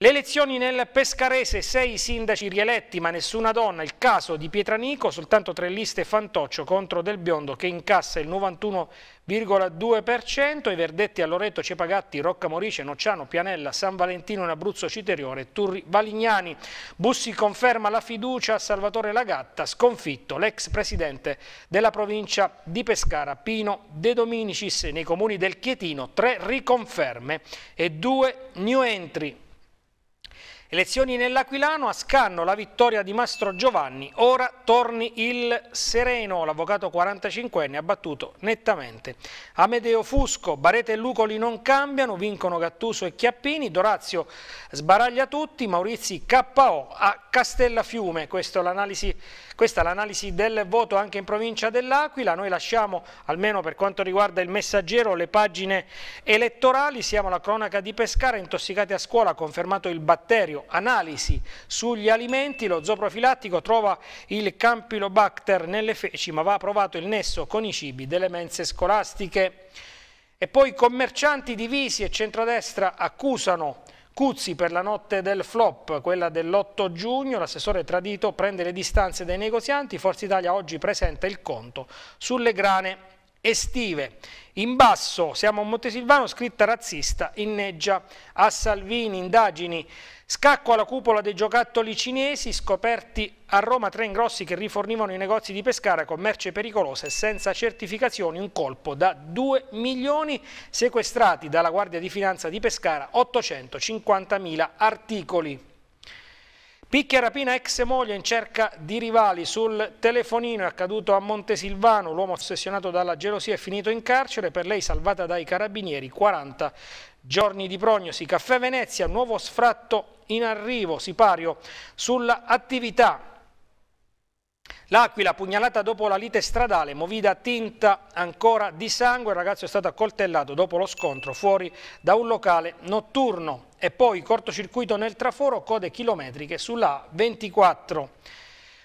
Le elezioni nel Pescarese, sei sindaci rieletti ma nessuna donna, il caso di Pietranico, soltanto tre liste fantoccio contro Del Biondo che incassa il 91,2%, i verdetti a Loreto, Cepagatti, Rocca Morice, Nocciano, Pianella, San Valentino in Abruzzo, Citeriore, Turri, Valignani. Bussi conferma la fiducia a Salvatore Lagatta, sconfitto l'ex presidente della provincia di Pescara, Pino De Dominicis, nei comuni del Chietino, tre riconferme e due new entry. Elezioni nell'Aquilano, a scanno la vittoria di Mastro Giovanni, ora torni il Sereno, l'avvocato 45enne ha battuto nettamente. Amedeo Fusco, Barete e Lucoli non cambiano, vincono Gattuso e Chiappini, Dorazio sbaraglia tutti, Maurizi KO a Castellafiume, questa è l'analisi questa è l'analisi del voto anche in provincia dell'Aquila, noi lasciamo almeno per quanto riguarda il messaggero le pagine elettorali, siamo alla cronaca di Pescara, intossicati a scuola, confermato il batterio, analisi sugli alimenti, lo zooprofilattico trova il campylobacter nelle feci ma va provato il nesso con i cibi delle mense scolastiche. E poi commercianti divisi e centrodestra accusano Cuzzi per la notte del flop, quella dell'8 giugno, l'assessore Tradito prende le distanze dai negozianti, Forza Italia oggi presenta il conto sulle grane estive. In basso, siamo a Montesilvano, scritta razzista, inneggia a Salvini, indagini, scacco alla cupola dei giocattoli cinesi, scoperti a Roma tre ingrossi che rifornivano i negozi di Pescara con merce pericolosa e senza certificazioni, un colpo da 2 milioni, sequestrati dalla Guardia di Finanza di Pescara 850 mila articoli. Picchia rapina ex moglie in cerca di rivali sul telefonino è accaduto a Montesilvano, l'uomo ossessionato dalla gelosia è finito in carcere, per lei salvata dai carabinieri 40 giorni di prognosi. Caffè Venezia, nuovo sfratto in arrivo, sipario sull'attività L'Aquila pugnalata dopo la lite stradale, movida tinta ancora di sangue, il ragazzo è stato accoltellato dopo lo scontro fuori da un locale notturno e poi cortocircuito nel traforo, code chilometriche sulla 24.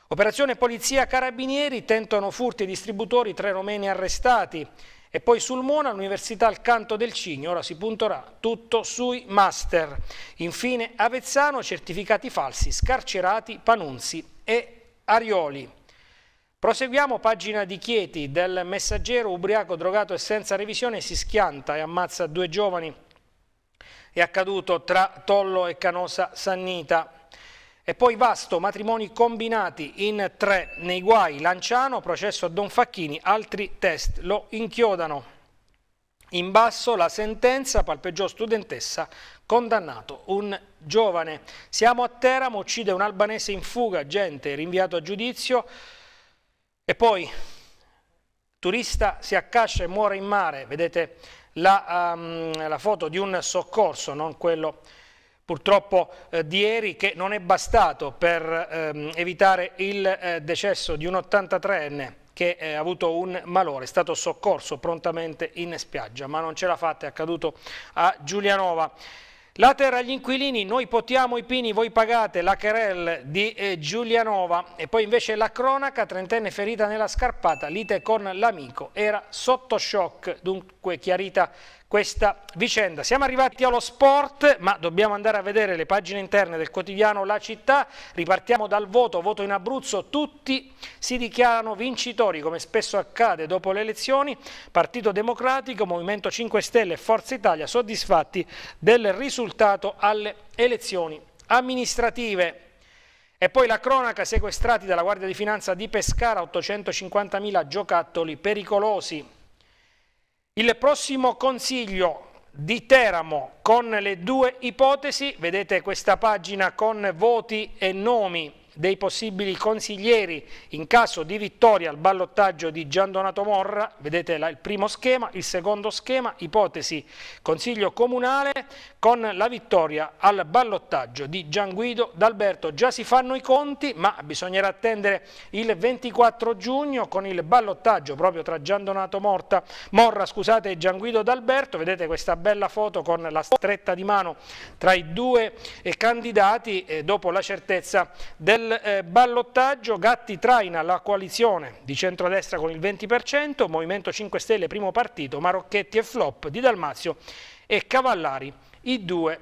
Operazione Polizia Carabinieri, tentano furti e distributori, tre romeni arrestati. E poi sul Mona, l'Università al Canto del Cigno, ora si punterà tutto sui master. Infine Avezzano, certificati falsi, scarcerati Panunzi e Arioli. Proseguiamo, pagina di Chieti, del messaggero ubriaco drogato e senza revisione si schianta e ammazza due giovani. È accaduto tra Tollo e Canosa Sannita. E poi Vasto, matrimoni combinati in tre nei guai. Lanciano, processo a Don Facchini, altri test lo inchiodano. In basso la sentenza, palpeggiò studentessa, condannato un giovane. Siamo a Teramo, uccide un albanese in fuga, gente rinviato a giudizio. E poi, turista si accascia e muore in mare, vedete la, um, la foto di un soccorso, non quello purtroppo eh, di ieri che non è bastato per ehm, evitare il eh, decesso di un 83enne che eh, ha avuto un malore, è stato soccorso prontamente in spiaggia, ma non ce l'ha fatta, è accaduto a Giulianova. La terra agli inquilini, noi potiamo i pini, voi pagate, la querel di eh, Giulianova e poi invece la cronaca, trentenne ferita nella scarpata, lite con l'amico, era sotto shock, dunque chiarita questa vicenda. Siamo arrivati allo sport, ma dobbiamo andare a vedere le pagine interne del quotidiano La Città. Ripartiamo dal voto, voto in Abruzzo, tutti si dichiarano vincitori, come spesso accade dopo le elezioni. Partito Democratico, Movimento 5 Stelle e Forza Italia soddisfatti del risultato alle elezioni amministrative. E poi la cronaca sequestrati dalla Guardia di Finanza di Pescara 850.000 giocattoli pericolosi. Il prossimo consiglio di Teramo con le due ipotesi, vedete questa pagina con voti e nomi dei possibili consiglieri in caso di vittoria al ballottaggio di Gian Donato Morra, vedete il primo schema, il secondo schema, ipotesi Consiglio Comunale con la vittoria al ballottaggio di Gian Guido D'Alberto. Già si fanno i conti, ma bisognerà attendere il 24 giugno con il ballottaggio proprio tra Giandonato Morta, Morra scusate, e Guido D'Alberto. Vedete questa bella foto con la stretta di mano tra i due eh, candidati eh, dopo la certezza del del eh, ballottaggio Gatti traina la coalizione di centrodestra con il 20%, Movimento 5 Stelle primo partito, Marocchetti e Flop di Dalmazio e Cavallari i due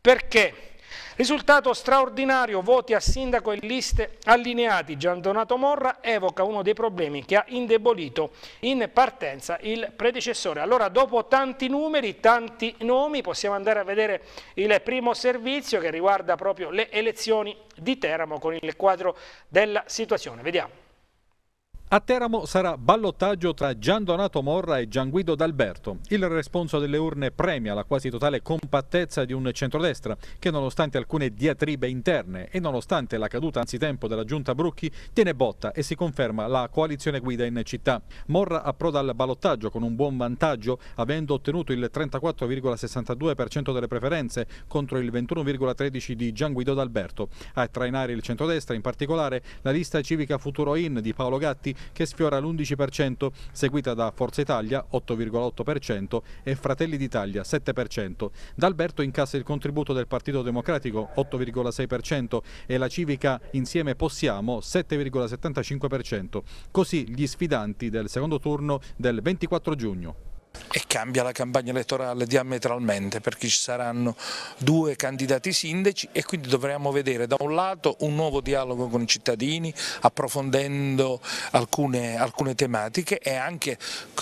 perché Risultato straordinario, voti a sindaco e liste allineati. Donato Morra evoca uno dei problemi che ha indebolito in partenza il predecessore. Allora dopo tanti numeri, tanti nomi, possiamo andare a vedere il primo servizio che riguarda proprio le elezioni di Teramo con il quadro della situazione. Vediamo. A Teramo sarà ballottaggio tra Gian Donato Morra e Gian Guido D'Alberto. Il responso delle urne premia la quasi totale compattezza di un centrodestra che nonostante alcune diatribe interne e nonostante la caduta anzitempo della giunta Brucchi tiene botta e si conferma la coalizione guida in città. Morra approda al ballottaggio con un buon vantaggio avendo ottenuto il 34,62% delle preferenze contro il 21,13% di Gian Guido D'Alberto. A trainare il centrodestra in particolare la lista civica Futuro In di Paolo Gatti che sfiora l'11%, seguita da Forza Italia 8,8% e Fratelli d'Italia 7%. D'Alberto incassa il contributo del Partito Democratico 8,6% e la Civica Insieme Possiamo 7,75%. Così gli sfidanti del secondo turno del 24 giugno e cambia la campagna elettorale diametralmente perché ci saranno due candidati sindaci e quindi dovremo vedere da un lato un nuovo dialogo con i cittadini approfondendo alcune, alcune tematiche e anche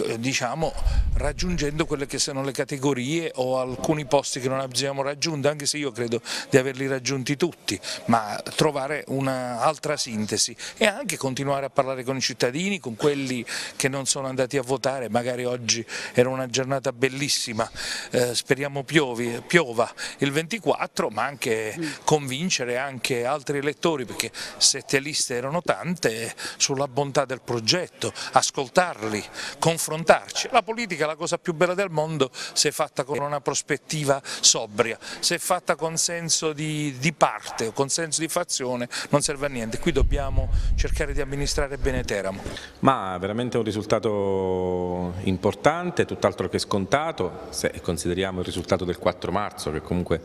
eh, diciamo, raggiungendo quelle che sono le categorie o alcuni posti che non abbiamo raggiunto anche se io credo di averli raggiunti tutti ma trovare un'altra sintesi e anche continuare a parlare con i cittadini, con quelli che non sono andati a votare magari oggi era una giornata bellissima, eh, speriamo piovi, piova il 24 ma anche convincere anche altri elettori perché sette liste erano tante sulla bontà del progetto, ascoltarli, confrontarci. La politica è la cosa più bella del mondo se fatta con una prospettiva sobria, se fatta con senso di, di parte, con senso di fazione non serve a niente, qui dobbiamo cercare di amministrare bene Teramo. Ma veramente un risultato importante, tutt'altro che scontato, se consideriamo il risultato del 4 marzo che comunque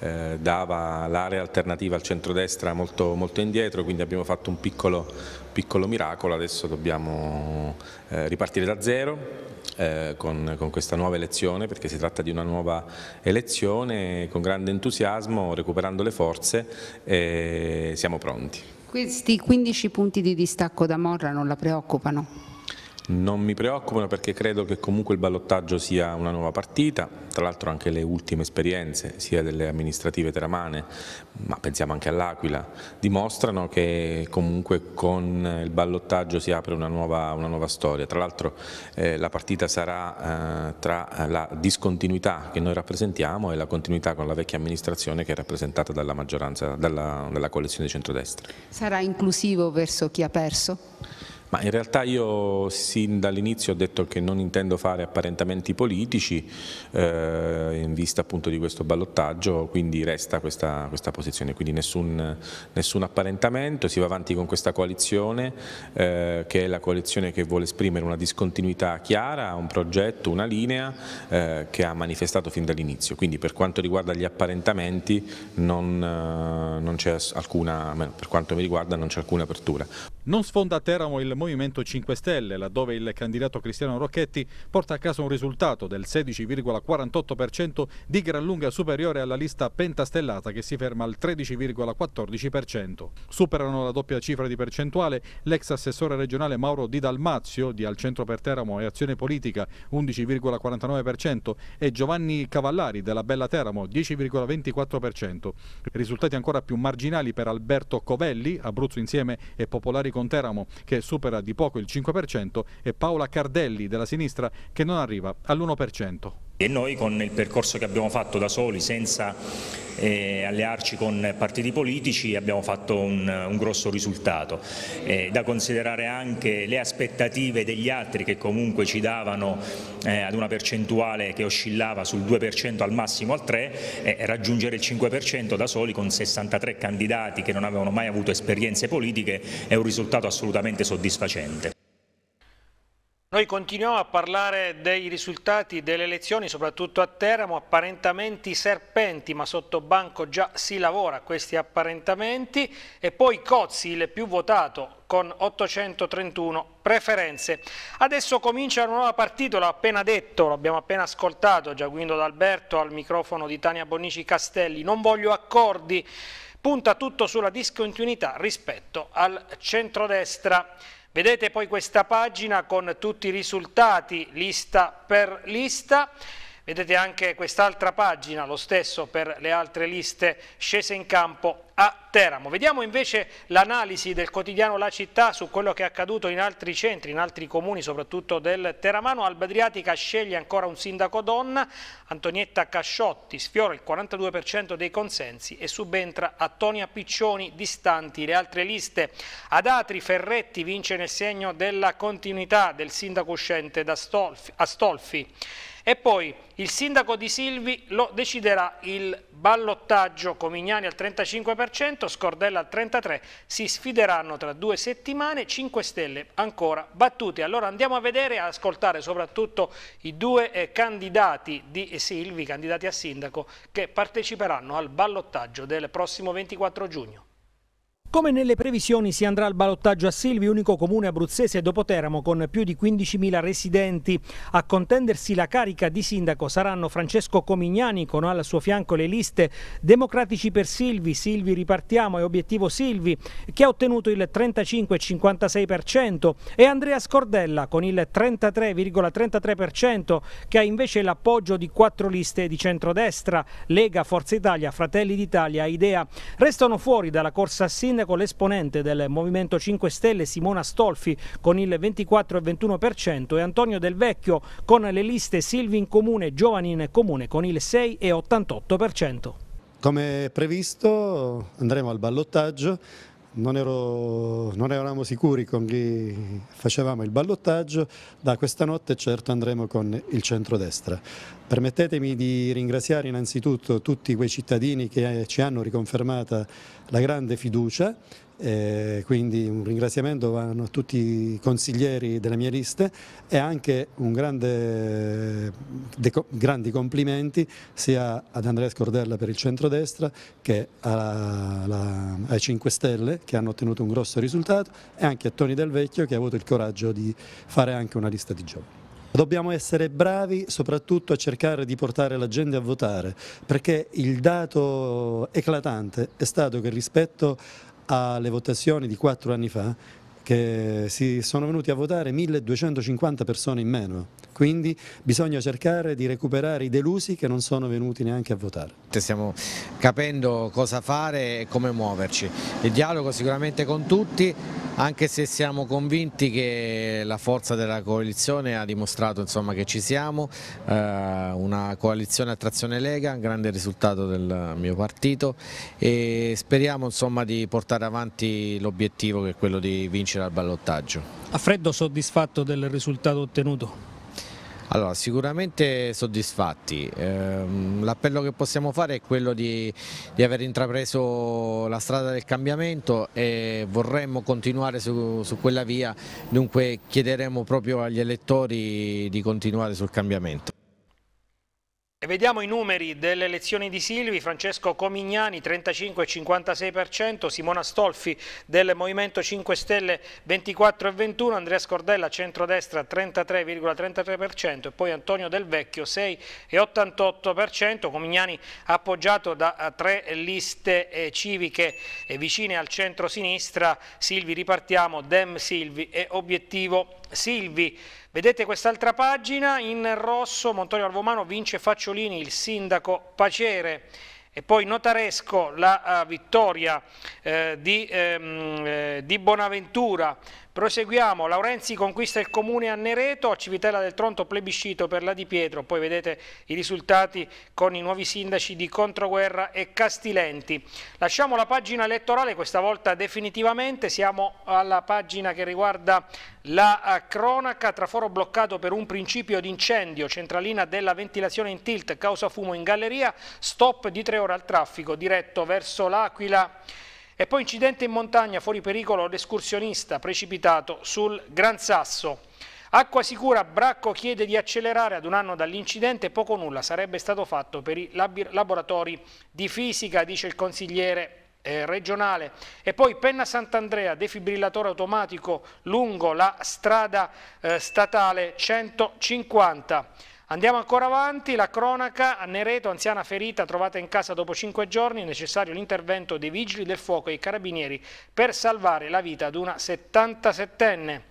eh, dava l'area alternativa al centrodestra molto, molto indietro, quindi abbiamo fatto un piccolo, piccolo miracolo, adesso dobbiamo eh, ripartire da zero eh, con, con, questa nuova elezione, perché si tratta di una nuova elezione, con grande entusiasmo, recuperando le forze, siamo pronti. Questi 15 punti di distacco da Morra non la preoccupano? Non mi preoccupano perché credo che comunque il ballottaggio sia una nuova partita, tra l'altro anche le ultime esperienze sia delle amministrative teramane, ma pensiamo anche all'Aquila, dimostrano che comunque con il ballottaggio si apre una nuova, una nuova storia. Tra l'altro eh, la partita sarà eh, tra la discontinuità che noi rappresentiamo e la continuità con la vecchia amministrazione che è rappresentata dalla maggioranza, dalla, dalla coalizione di centrodestra. Sarà inclusivo verso chi ha perso? Ma in realtà io sin dall'inizio ho detto che non intendo fare apparentamenti politici eh, in vista appunto di questo ballottaggio, quindi resta questa, questa posizione, quindi nessun, nessun, apparentamento, si va avanti con questa coalizione eh, che è la coalizione che vuole esprimere una discontinuità chiara, un progetto, una linea eh, che ha manifestato fin dall'inizio, quindi per quanto riguarda gli apparentamenti non, eh, non c'è alcuna, per quanto mi riguarda non c'è alcuna apertura. Non sfonda Teramo il Movimento 5 Stelle, laddove il candidato Cristiano Rocchetti porta a casa un risultato del 16,48% di gran lunga superiore alla lista pentastellata che si ferma al 13,14%. Superano la doppia cifra di percentuale l'ex assessore regionale Mauro Di Dalmazio di Al Centro per Teramo e Azione Politica 11,49% e Giovanni Cavallari della Bella Teramo 10,24%. Risultati ancora più marginali per Alberto Covelli, Abruzzo Insieme e Popolari con Teramo che supera supera di poco il 5% e Paola Cardelli della sinistra che non arriva all'1%. E noi con il percorso che abbiamo fatto da soli, senza eh, allearci con partiti politici, abbiamo fatto un, un grosso risultato. Eh, da considerare anche le aspettative degli altri che comunque ci davano eh, ad una percentuale che oscillava sul 2% al massimo al 3%, eh, raggiungere il 5% da soli con 63 candidati che non avevano mai avuto esperienze politiche è un risultato assolutamente soddisfacente. Noi continuiamo a parlare dei risultati delle elezioni, soprattutto a Teramo, apparentamenti serpenti, ma sotto banco già si lavora questi apparentamenti, e poi Cozzi, il più votato, con 831 preferenze. Adesso comincia una nuova partita, l'ho appena detto, l'abbiamo appena ascoltato, già Guido D'Alberto al microfono di Tania Bonici Castelli, non voglio accordi, punta tutto sulla discontinuità rispetto al centrodestra. Vedete poi questa pagina con tutti i risultati lista per lista Vedete anche quest'altra pagina, lo stesso per le altre liste scese in campo a Teramo. Vediamo invece l'analisi del quotidiano La Città su quello che è accaduto in altri centri, in altri comuni, soprattutto del Teramano. Albadriatica sceglie ancora un sindaco donna, Antonietta Casciotti sfiora il 42% dei consensi e subentra Antonia Piccioni distanti le altre liste. Ad Atri Ferretti vince nel segno della continuità del sindaco uscente da Stolfi, Astolfi. E poi il sindaco di Silvi lo deciderà il ballottaggio. Comignani al 35%, Scordella al 33%, si sfideranno tra due settimane, 5 Stelle ancora battute. Allora andiamo a vedere e ascoltare soprattutto i due eh, candidati di Silvi, candidati a sindaco, che parteciperanno al ballottaggio del prossimo 24 giugno. Come nelle previsioni si andrà al ballottaggio a Silvi, unico comune abruzzese dopo Teramo con più di 15.000 residenti. A contendersi la carica di sindaco saranno Francesco Comignani con al suo fianco le liste Democratici per Silvi, Silvi ripartiamo e Obiettivo Silvi che ha ottenuto il 35,56% e Andrea Scordella con il 33,33% che ha invece l'appoggio di quattro liste di centrodestra, Lega, Forza Italia, Fratelli d'Italia, Idea. Restano fuori dalla corsa a Sindaco sindaco l'esponente del Movimento 5 Stelle Simona Stolfi con il 24,21% e Antonio Del Vecchio con le liste Silvi in Comune e Giovani in Comune con il 6,88%. Come previsto andremo al ballottaggio non, ero, non, eravamo sicuri con chi facevamo il ballottaggio, da questa notte certo andremo con il centrodestra. Permettetemi di ringraziare innanzitutto tutti quei cittadini che ci hanno riconfermata la grande fiducia eh, quindi un ringraziamento vanno a tutti i consiglieri della mia lista e anche un grande, de, grandi complimenti sia ad Andrea Scordella per il centrodestra che alla, alla, ai 5 Stelle che hanno ottenuto un grosso risultato e anche a Toni Del Vecchio che ha avuto il coraggio di fare anche una lista di giovani. Dobbiamo essere bravi soprattutto a cercare di portare la gente a votare perché il dato eclatante è stato che rispetto alle votazioni di quattro anni fa che si sono venuti a votare 1250 persone in meno quindi bisogna cercare di recuperare i delusi che non sono venuti neanche a votare. Stiamo capendo cosa fare e come muoverci, il dialogo sicuramente con tutti, anche se siamo convinti che la forza della coalizione ha dimostrato insomma, che ci siamo, eh, una coalizione a trazione Lega, un grande risultato del mio partito e speriamo insomma, di portare avanti l'obiettivo che è quello di vincere al ballottaggio. A freddo soddisfatto del risultato ottenuto? Allora, sicuramente soddisfatti. Ehm, l'appello che possiamo fare è quello di, di, aver intrapreso la strada del cambiamento e vorremmo continuare su, su, quella via, dunque chiederemo proprio agli elettori di continuare sul cambiamento. E vediamo i numeri delle elezioni di Silvi, Francesco Comignani 35,56%, Simona Stolfi del Movimento 5 Stelle 24,21%, Andrea Scordella centrodestra 33,33% e poi Antonio Del Vecchio 6,88%, Comignani appoggiato da tre liste eh, civiche eh, vicine al centro-sinistra, Silvi ripartiamo, Dem Silvi e Obiettivo Silvi, vedete quest'altra pagina, in rosso Montorio Arvomano vince Facciolini, il sindaco Pacere. E poi notaresco la uh, vittoria eh, di, ehm, eh, di, Bonaventura Proseguiamo, Laurenzi conquista il comune a Nereto, Civitella del Tronto plebiscito per la Di Pietro, poi vedete i risultati con i nuovi sindaci di Controguerra e Castilenti. Lasciamo la pagina elettorale, questa volta definitivamente, siamo alla pagina che riguarda la eh, cronaca, traforo bloccato per un principio di incendio, centralina della ventilazione in tilt, causa fumo in galleria, stop di tre ore al traffico diretto verso l'Aquila e poi incidente in montagna, fuori pericolo, l'escursionista precipitato sul Gran Sasso. Acqua sicura, Bracco chiede di accelerare ad un anno dall'incidente, poco o nulla sarebbe stato fatto per i laboratori di fisica, dice il consigliere eh, regionale e poi Penna Sant'Andrea, defibrillatore automatico lungo la strada eh, statale 150. Andiamo ancora avanti, la cronaca, a Nereto, anziana ferita trovata in casa dopo 5 giorni, necessario l'intervento dei vigili del fuoco e i carabinieri per salvare la vita ad una 77enne.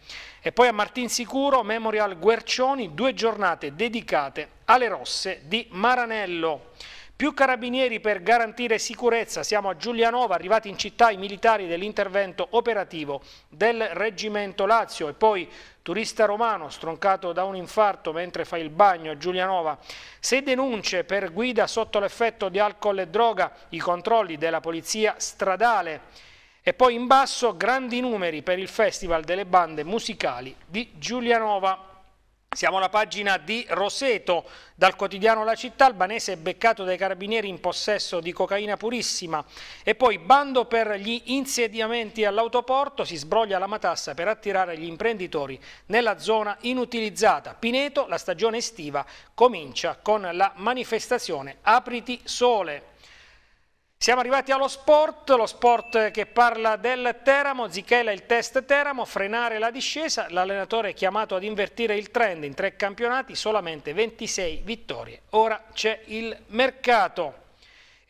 E poi a Martinsicuro, Memorial Guercioni, due giornate dedicate alle rosse di Maranello. Più carabinieri per garantire sicurezza, siamo a Giulianova, arrivati in città i militari dell'intervento operativo del Reggimento Lazio e poi turista romano stroncato da un infarto mentre fa il bagno a Giulianova. Se denunce per guida sotto l'effetto di alcol e droga i controlli della polizia stradale. E poi in basso grandi numeri per il Festival delle Bande Musicali di Giulianova. Siamo alla pagina di Roseto, dal quotidiano La Città, albanese beccato dai carabinieri in possesso di cocaina purissima e poi bando per gli insediamenti all'autoporto, si sbroglia la matassa per attirare gli imprenditori nella zona inutilizzata. Pineto, la stagione estiva comincia con la manifestazione Apriti Sole. Siamo arrivati allo sport, lo sport che parla del Teramo, Zichela il test Teramo, frenare la discesa, l'allenatore è chiamato ad invertire il trend in tre campionati, solamente 26 vittorie. Ora c'è il mercato.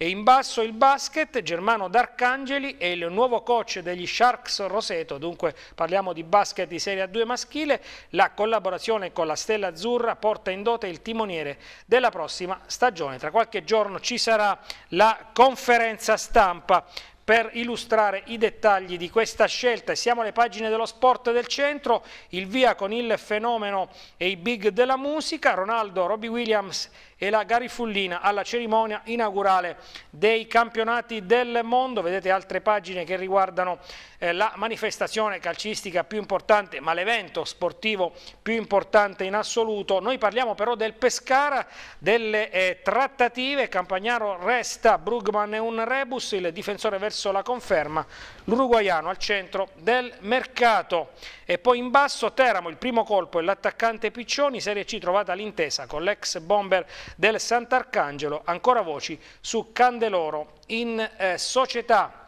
E in basso il basket, Germano D'Arcangeli è il nuovo coach degli Sharks Roseto, dunque parliamo di basket di Serie A2 maschile, la collaborazione con la Stella Azzurra porta in dote il timoniere della prossima stagione. Tra qualche giorno ci sarà la conferenza stampa per illustrare i dettagli di questa scelta. Siamo alle pagine dello sport del centro, il via con il fenomeno e i big della musica, Ronaldo, Robbie Williams e la Garifullina alla cerimonia inaugurale dei campionati del mondo. Vedete altre pagine che riguardano eh, la manifestazione calcistica più importante, ma l'evento sportivo più importante in assoluto. Noi parliamo però del Pescara, delle eh, trattative, Campagnaro resta, Brugman è un rebus, il difensore verso la conferma, l'uruguaiano al centro del mercato. E poi in basso Teramo, il primo colpo e l'attaccante Piccioni, Serie C trovata l'intesa con l'ex bomber del Sant'Arcangelo, ancora voci su Candeloro in eh, società.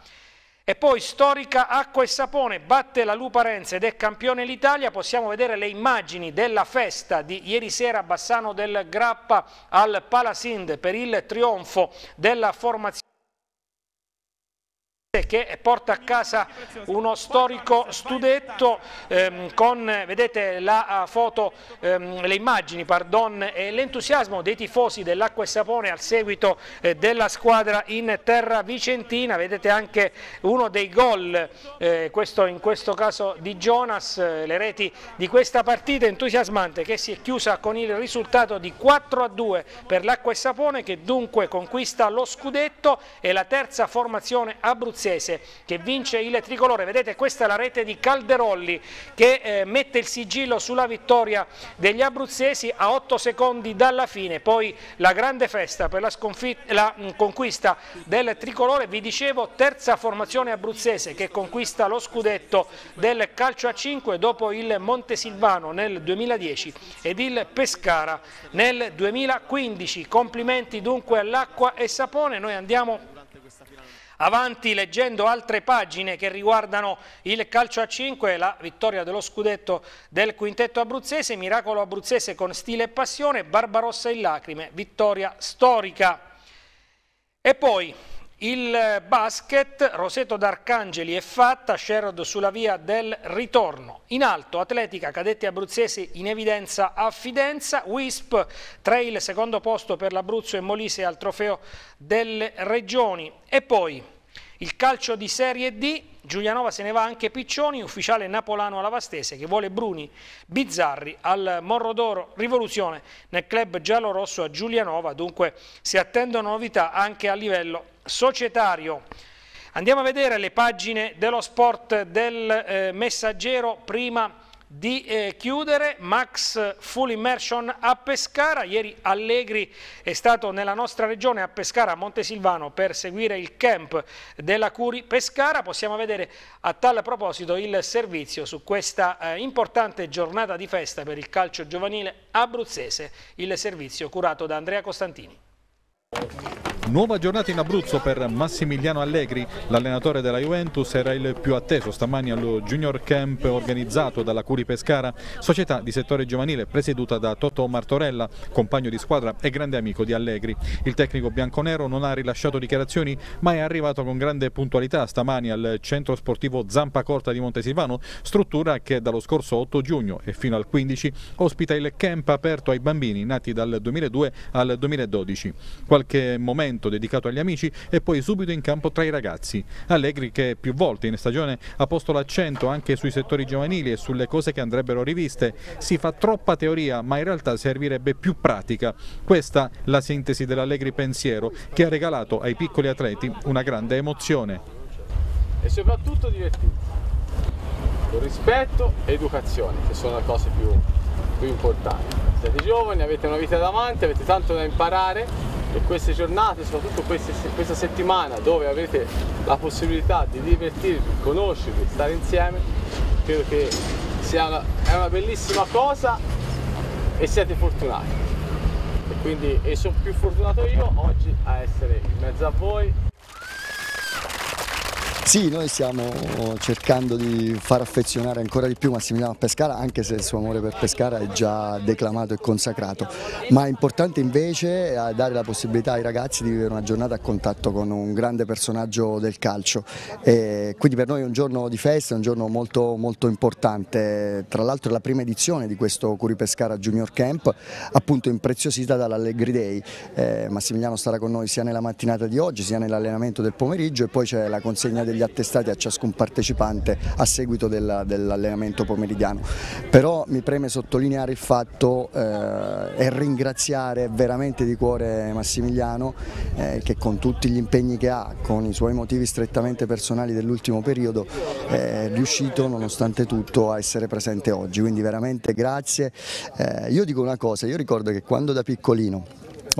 E poi storica acqua e sapone, batte la Luparenza ed è campione l'Italia, possiamo vedere le immagini della festa di ieri sera a Bassano del Grappa al Palasind per il trionfo della formazione che porta a casa uno storico studetto ehm, con vedete, la eh, foto, ehm, le immagini pardon, e l'entusiasmo dei tifosi dell'Acqua e Sapone al seguito eh, della squadra in terra vicentina, vedete anche uno dei gol, eh, questo, in questo caso di Jonas, eh, le reti di questa partita entusiasmante che si è chiusa con il risultato di 4 a 2 per l'Acqua e Sapone che dunque conquista lo scudetto e la terza formazione abruzzese abruzzese che vince il tricolore. Vedete questa è la rete di Calderolli che eh, mette il sigillo sulla vittoria degli abruzzesi a 8 secondi dalla fine. Poi la grande festa per la, la mm, conquista del tricolore. Vi dicevo terza formazione abruzzese che conquista lo scudetto del calcio a 5 dopo il Montesilvano nel 2010 ed il Pescara nel 2015. Complimenti dunque all'acqua e sapone. Noi andiamo Avanti leggendo altre pagine che riguardano il calcio a 5, la vittoria dello scudetto del quintetto abruzzese, miracolo abruzzese con stile e passione, Barbarossa in lacrime, vittoria storica. E poi il basket, Roseto d'Arcangeli è fatta, Sherrod sulla via del ritorno. In alto, Atletica, Cadetti Abruzzesi in evidenza a Fidenza, Wisp, Trail, secondo posto per l'Abruzzo e Molise al trofeo delle regioni. E poi il calcio di Serie D, Giulianova se ne va anche Piccioni, ufficiale napolano alla Vastese che vuole Bruni, Bizzarri al Morro d'Oro, rivoluzione nel club giallorosso a Giulianova, dunque si attendono novità anche a livello societario. Andiamo a vedere le pagine dello sport del eh, messaggero prima di eh, chiudere, Max Full Immersion a Pescara, ieri Allegri è stato nella nostra regione a Pescara, a Montesilvano, per seguire il camp della Curi Pescara, possiamo vedere a tal proposito il servizio su questa eh, importante giornata di festa per il calcio giovanile abruzzese, il servizio curato da Andrea Costantini. Nuova giornata in Abruzzo per Massimiliano Allegri, l'allenatore della Juventus era il più atteso stamani allo Junior Camp organizzato dalla Curi Pescara, società di settore giovanile presieduta da Toto Martorella, compagno di squadra e grande amico di Allegri. Il tecnico bianconero non ha rilasciato dichiarazioni ma è arrivato con grande puntualità stamani al centro sportivo Zampa Corta di Montesilvano, struttura che dallo scorso 8 giugno e fino al 15 ospita il camp aperto ai bambini nati dal 2002 al 2012 qualche momento dedicato agli amici e poi subito in campo tra i ragazzi. Allegri che più volte in stagione ha posto l'accento anche sui settori giovanili e sulle cose che andrebbero riviste. Si fa troppa teoria ma in realtà servirebbe più pratica. Questa la sintesi dell'Allegri pensiero che ha regalato ai piccoli atleti una grande emozione. E soprattutto divertito. Rispetto e educazione, che sono le cose più più importante. Siete giovani, avete una vita davanti, avete tanto da imparare e queste giornate, soprattutto queste, questa settimana dove avete la possibilità di divertirvi, conoscervi, stare insieme, credo che sia una, una bellissima cosa e siete fortunati. E quindi e sono più fortunato io oggi a essere in mezzo a voi sì, noi stiamo cercando di far affezionare ancora di più Massimiliano a Pescara, anche se il suo amore per Pescara è già declamato e consacrato, ma è importante invece eh, dare la possibilità ai ragazzi di vivere una giornata a contatto con un grande personaggio del calcio. E quindi per noi è un giorno di festa, è un giorno molto, molto importante, tra l'altro è la prima edizione di questo Curi Pescara Junior Camp, appunto impreziosita dall'Allegri Day. Eh, Massimiliano starà con noi sia nella mattinata di oggi, sia nell'allenamento del pomeriggio e poi c'è la consegna degli gli attestati a ciascun partecipante a seguito dell'allenamento pomeridiano. Però mi preme sottolineare il fatto eh, e ringraziare veramente di cuore Massimiliano eh, che con tutti gli impegni che ha, con i suoi motivi strettamente personali dell'ultimo periodo, è riuscito nonostante tutto a essere presente oggi. Quindi veramente grazie. Eh, io dico una cosa, io ricordo che quando da piccolino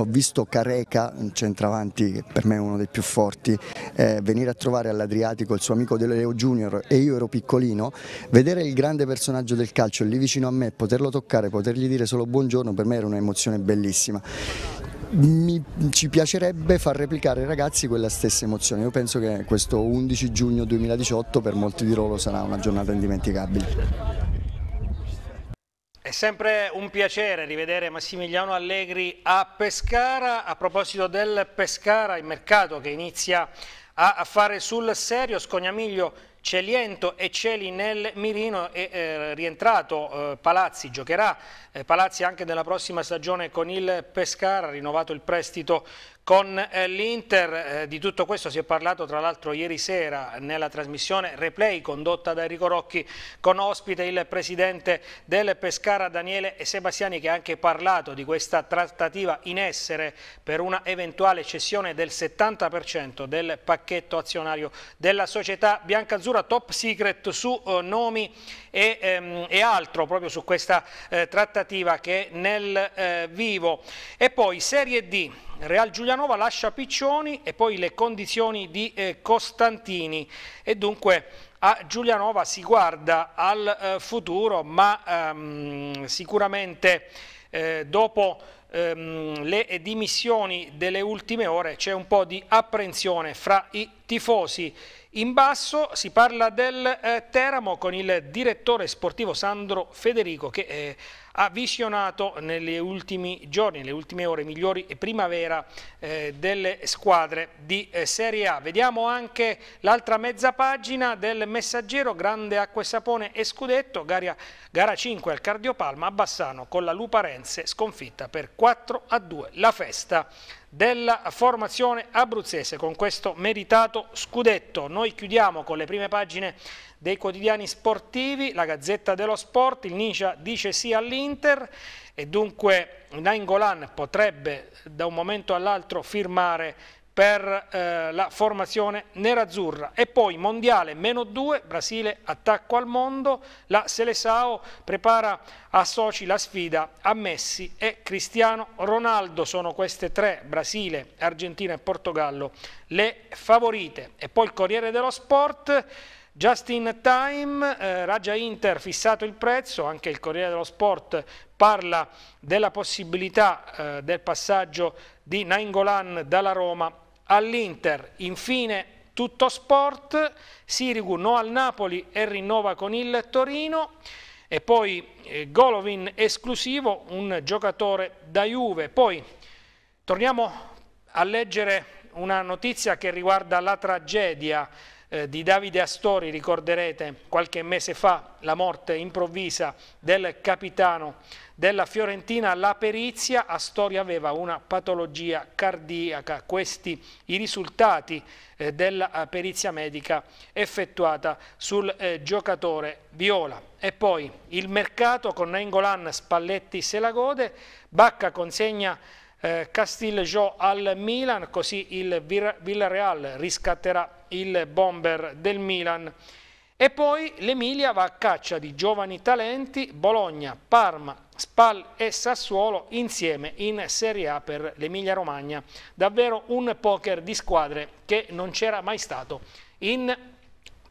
ho visto Careca, un centravanti che per me è uno dei più forti, eh, venire a trovare all'Adriatico il suo amico De Leo Junior e io ero piccolino, vedere il grande personaggio del calcio lì vicino a me, poterlo toccare, potergli dire solo buongiorno per me era un'emozione bellissima. Mi, ci piacerebbe far replicare ai ragazzi quella stessa emozione. Io penso che questo 11 giugno 2018 per molti di loro sarà una giornata indimenticabile. È sempre un piacere rivedere Massimiliano Allegri a Pescara. A proposito del Pescara, il mercato che inizia a fare sul serio, Scognamiglio, Celiento e Celi nel mirino è eh, rientrato eh, Palazzi, giocherà eh, Palazzi anche nella prossima stagione con il Pescara, rinnovato il prestito con eh, l'Inter eh, di tutto questo si è parlato tra l'altro ieri sera nella trasmissione replay condotta da Enrico Rocchi con ospite il presidente del Pescara Daniele Sebastiani che ha anche parlato di questa trattativa in essere per una eventuale cessione del 70% del pacchetto azionario della società biancazzurra top secret su eh, nomi e, ehm, e altro proprio su questa eh, trattativa che è nel eh, vivo. E poi Serie D Real Giulianova lascia Piccioni e poi le condizioni di eh, Costantini e dunque a Giulianova si guarda al eh, futuro ma ehm, sicuramente eh, dopo ehm, le dimissioni delle ultime ore c'è un po' di apprensione fra i tifosi. In basso si parla del eh, Teramo con il direttore sportivo Sandro Federico che eh, ha visionato negli ultimi giorni, nelle ultime ore migliori e primavera eh, delle squadre di eh, Serie A. Vediamo anche l'altra mezza pagina del messaggero, grande acqua e sapone e scudetto, gara, gara 5 al Cardiopalma a Bassano con la Luparense sconfitta per 4 a 2. La festa della formazione abruzzese con questo meritato scudetto. Noi chiudiamo con le prime pagine dei quotidiani sportivi, la Gazzetta dello Sport, il Ninja dice sì all'Inter e dunque Nain Golan potrebbe da un momento all'altro firmare per eh, la formazione nerazzurra. E poi mondiale meno 2, Brasile attacco al mondo, la Selesao prepara a Soci la sfida a Messi e Cristiano Ronaldo. Sono queste tre, Brasile, Argentina e Portogallo, le favorite. E poi il Corriere dello Sport. Just in time, eh, Raja Inter fissato il prezzo, anche il Corriere dello Sport parla della possibilità eh, del passaggio di Nainggolan dalla Roma all'Inter. Infine tutto sport, Sirigu no al Napoli e rinnova con il Torino. E poi eh, Golovin esclusivo, un giocatore da Juve. Poi torniamo a leggere una notizia che riguarda la tragedia eh, di Davide Astori, ricorderete qualche mese fa la morte improvvisa del capitano della Fiorentina, la perizia, Astori aveva una patologia cardiaca, questi i risultati eh, della eh, perizia medica effettuata sul eh, giocatore Viola. E poi il mercato con Nengolan, Spalletti se la gode, Bacca consegna eh, Castiglio al Milan, così il Villarreal riscatterà il bomber del Milan. E poi l'Emilia va a caccia di giovani talenti, Bologna, Parma, Spal e Sassuolo insieme in Serie A per l'Emilia Romagna. Davvero un poker di squadre che non c'era mai stato in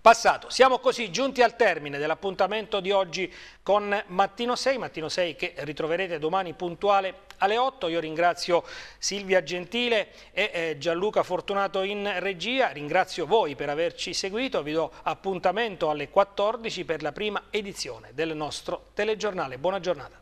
passato. Siamo così giunti al termine dell'appuntamento di oggi con Mattino 6, Mattino 6 che ritroverete domani puntuale alle 8. Io ringrazio Silvia Gentile e eh, Gianluca Fortunato in regia, ringrazio voi per averci seguito, vi do appuntamento alle 14 per la prima edizione del nostro telegiornale. Buona giornata.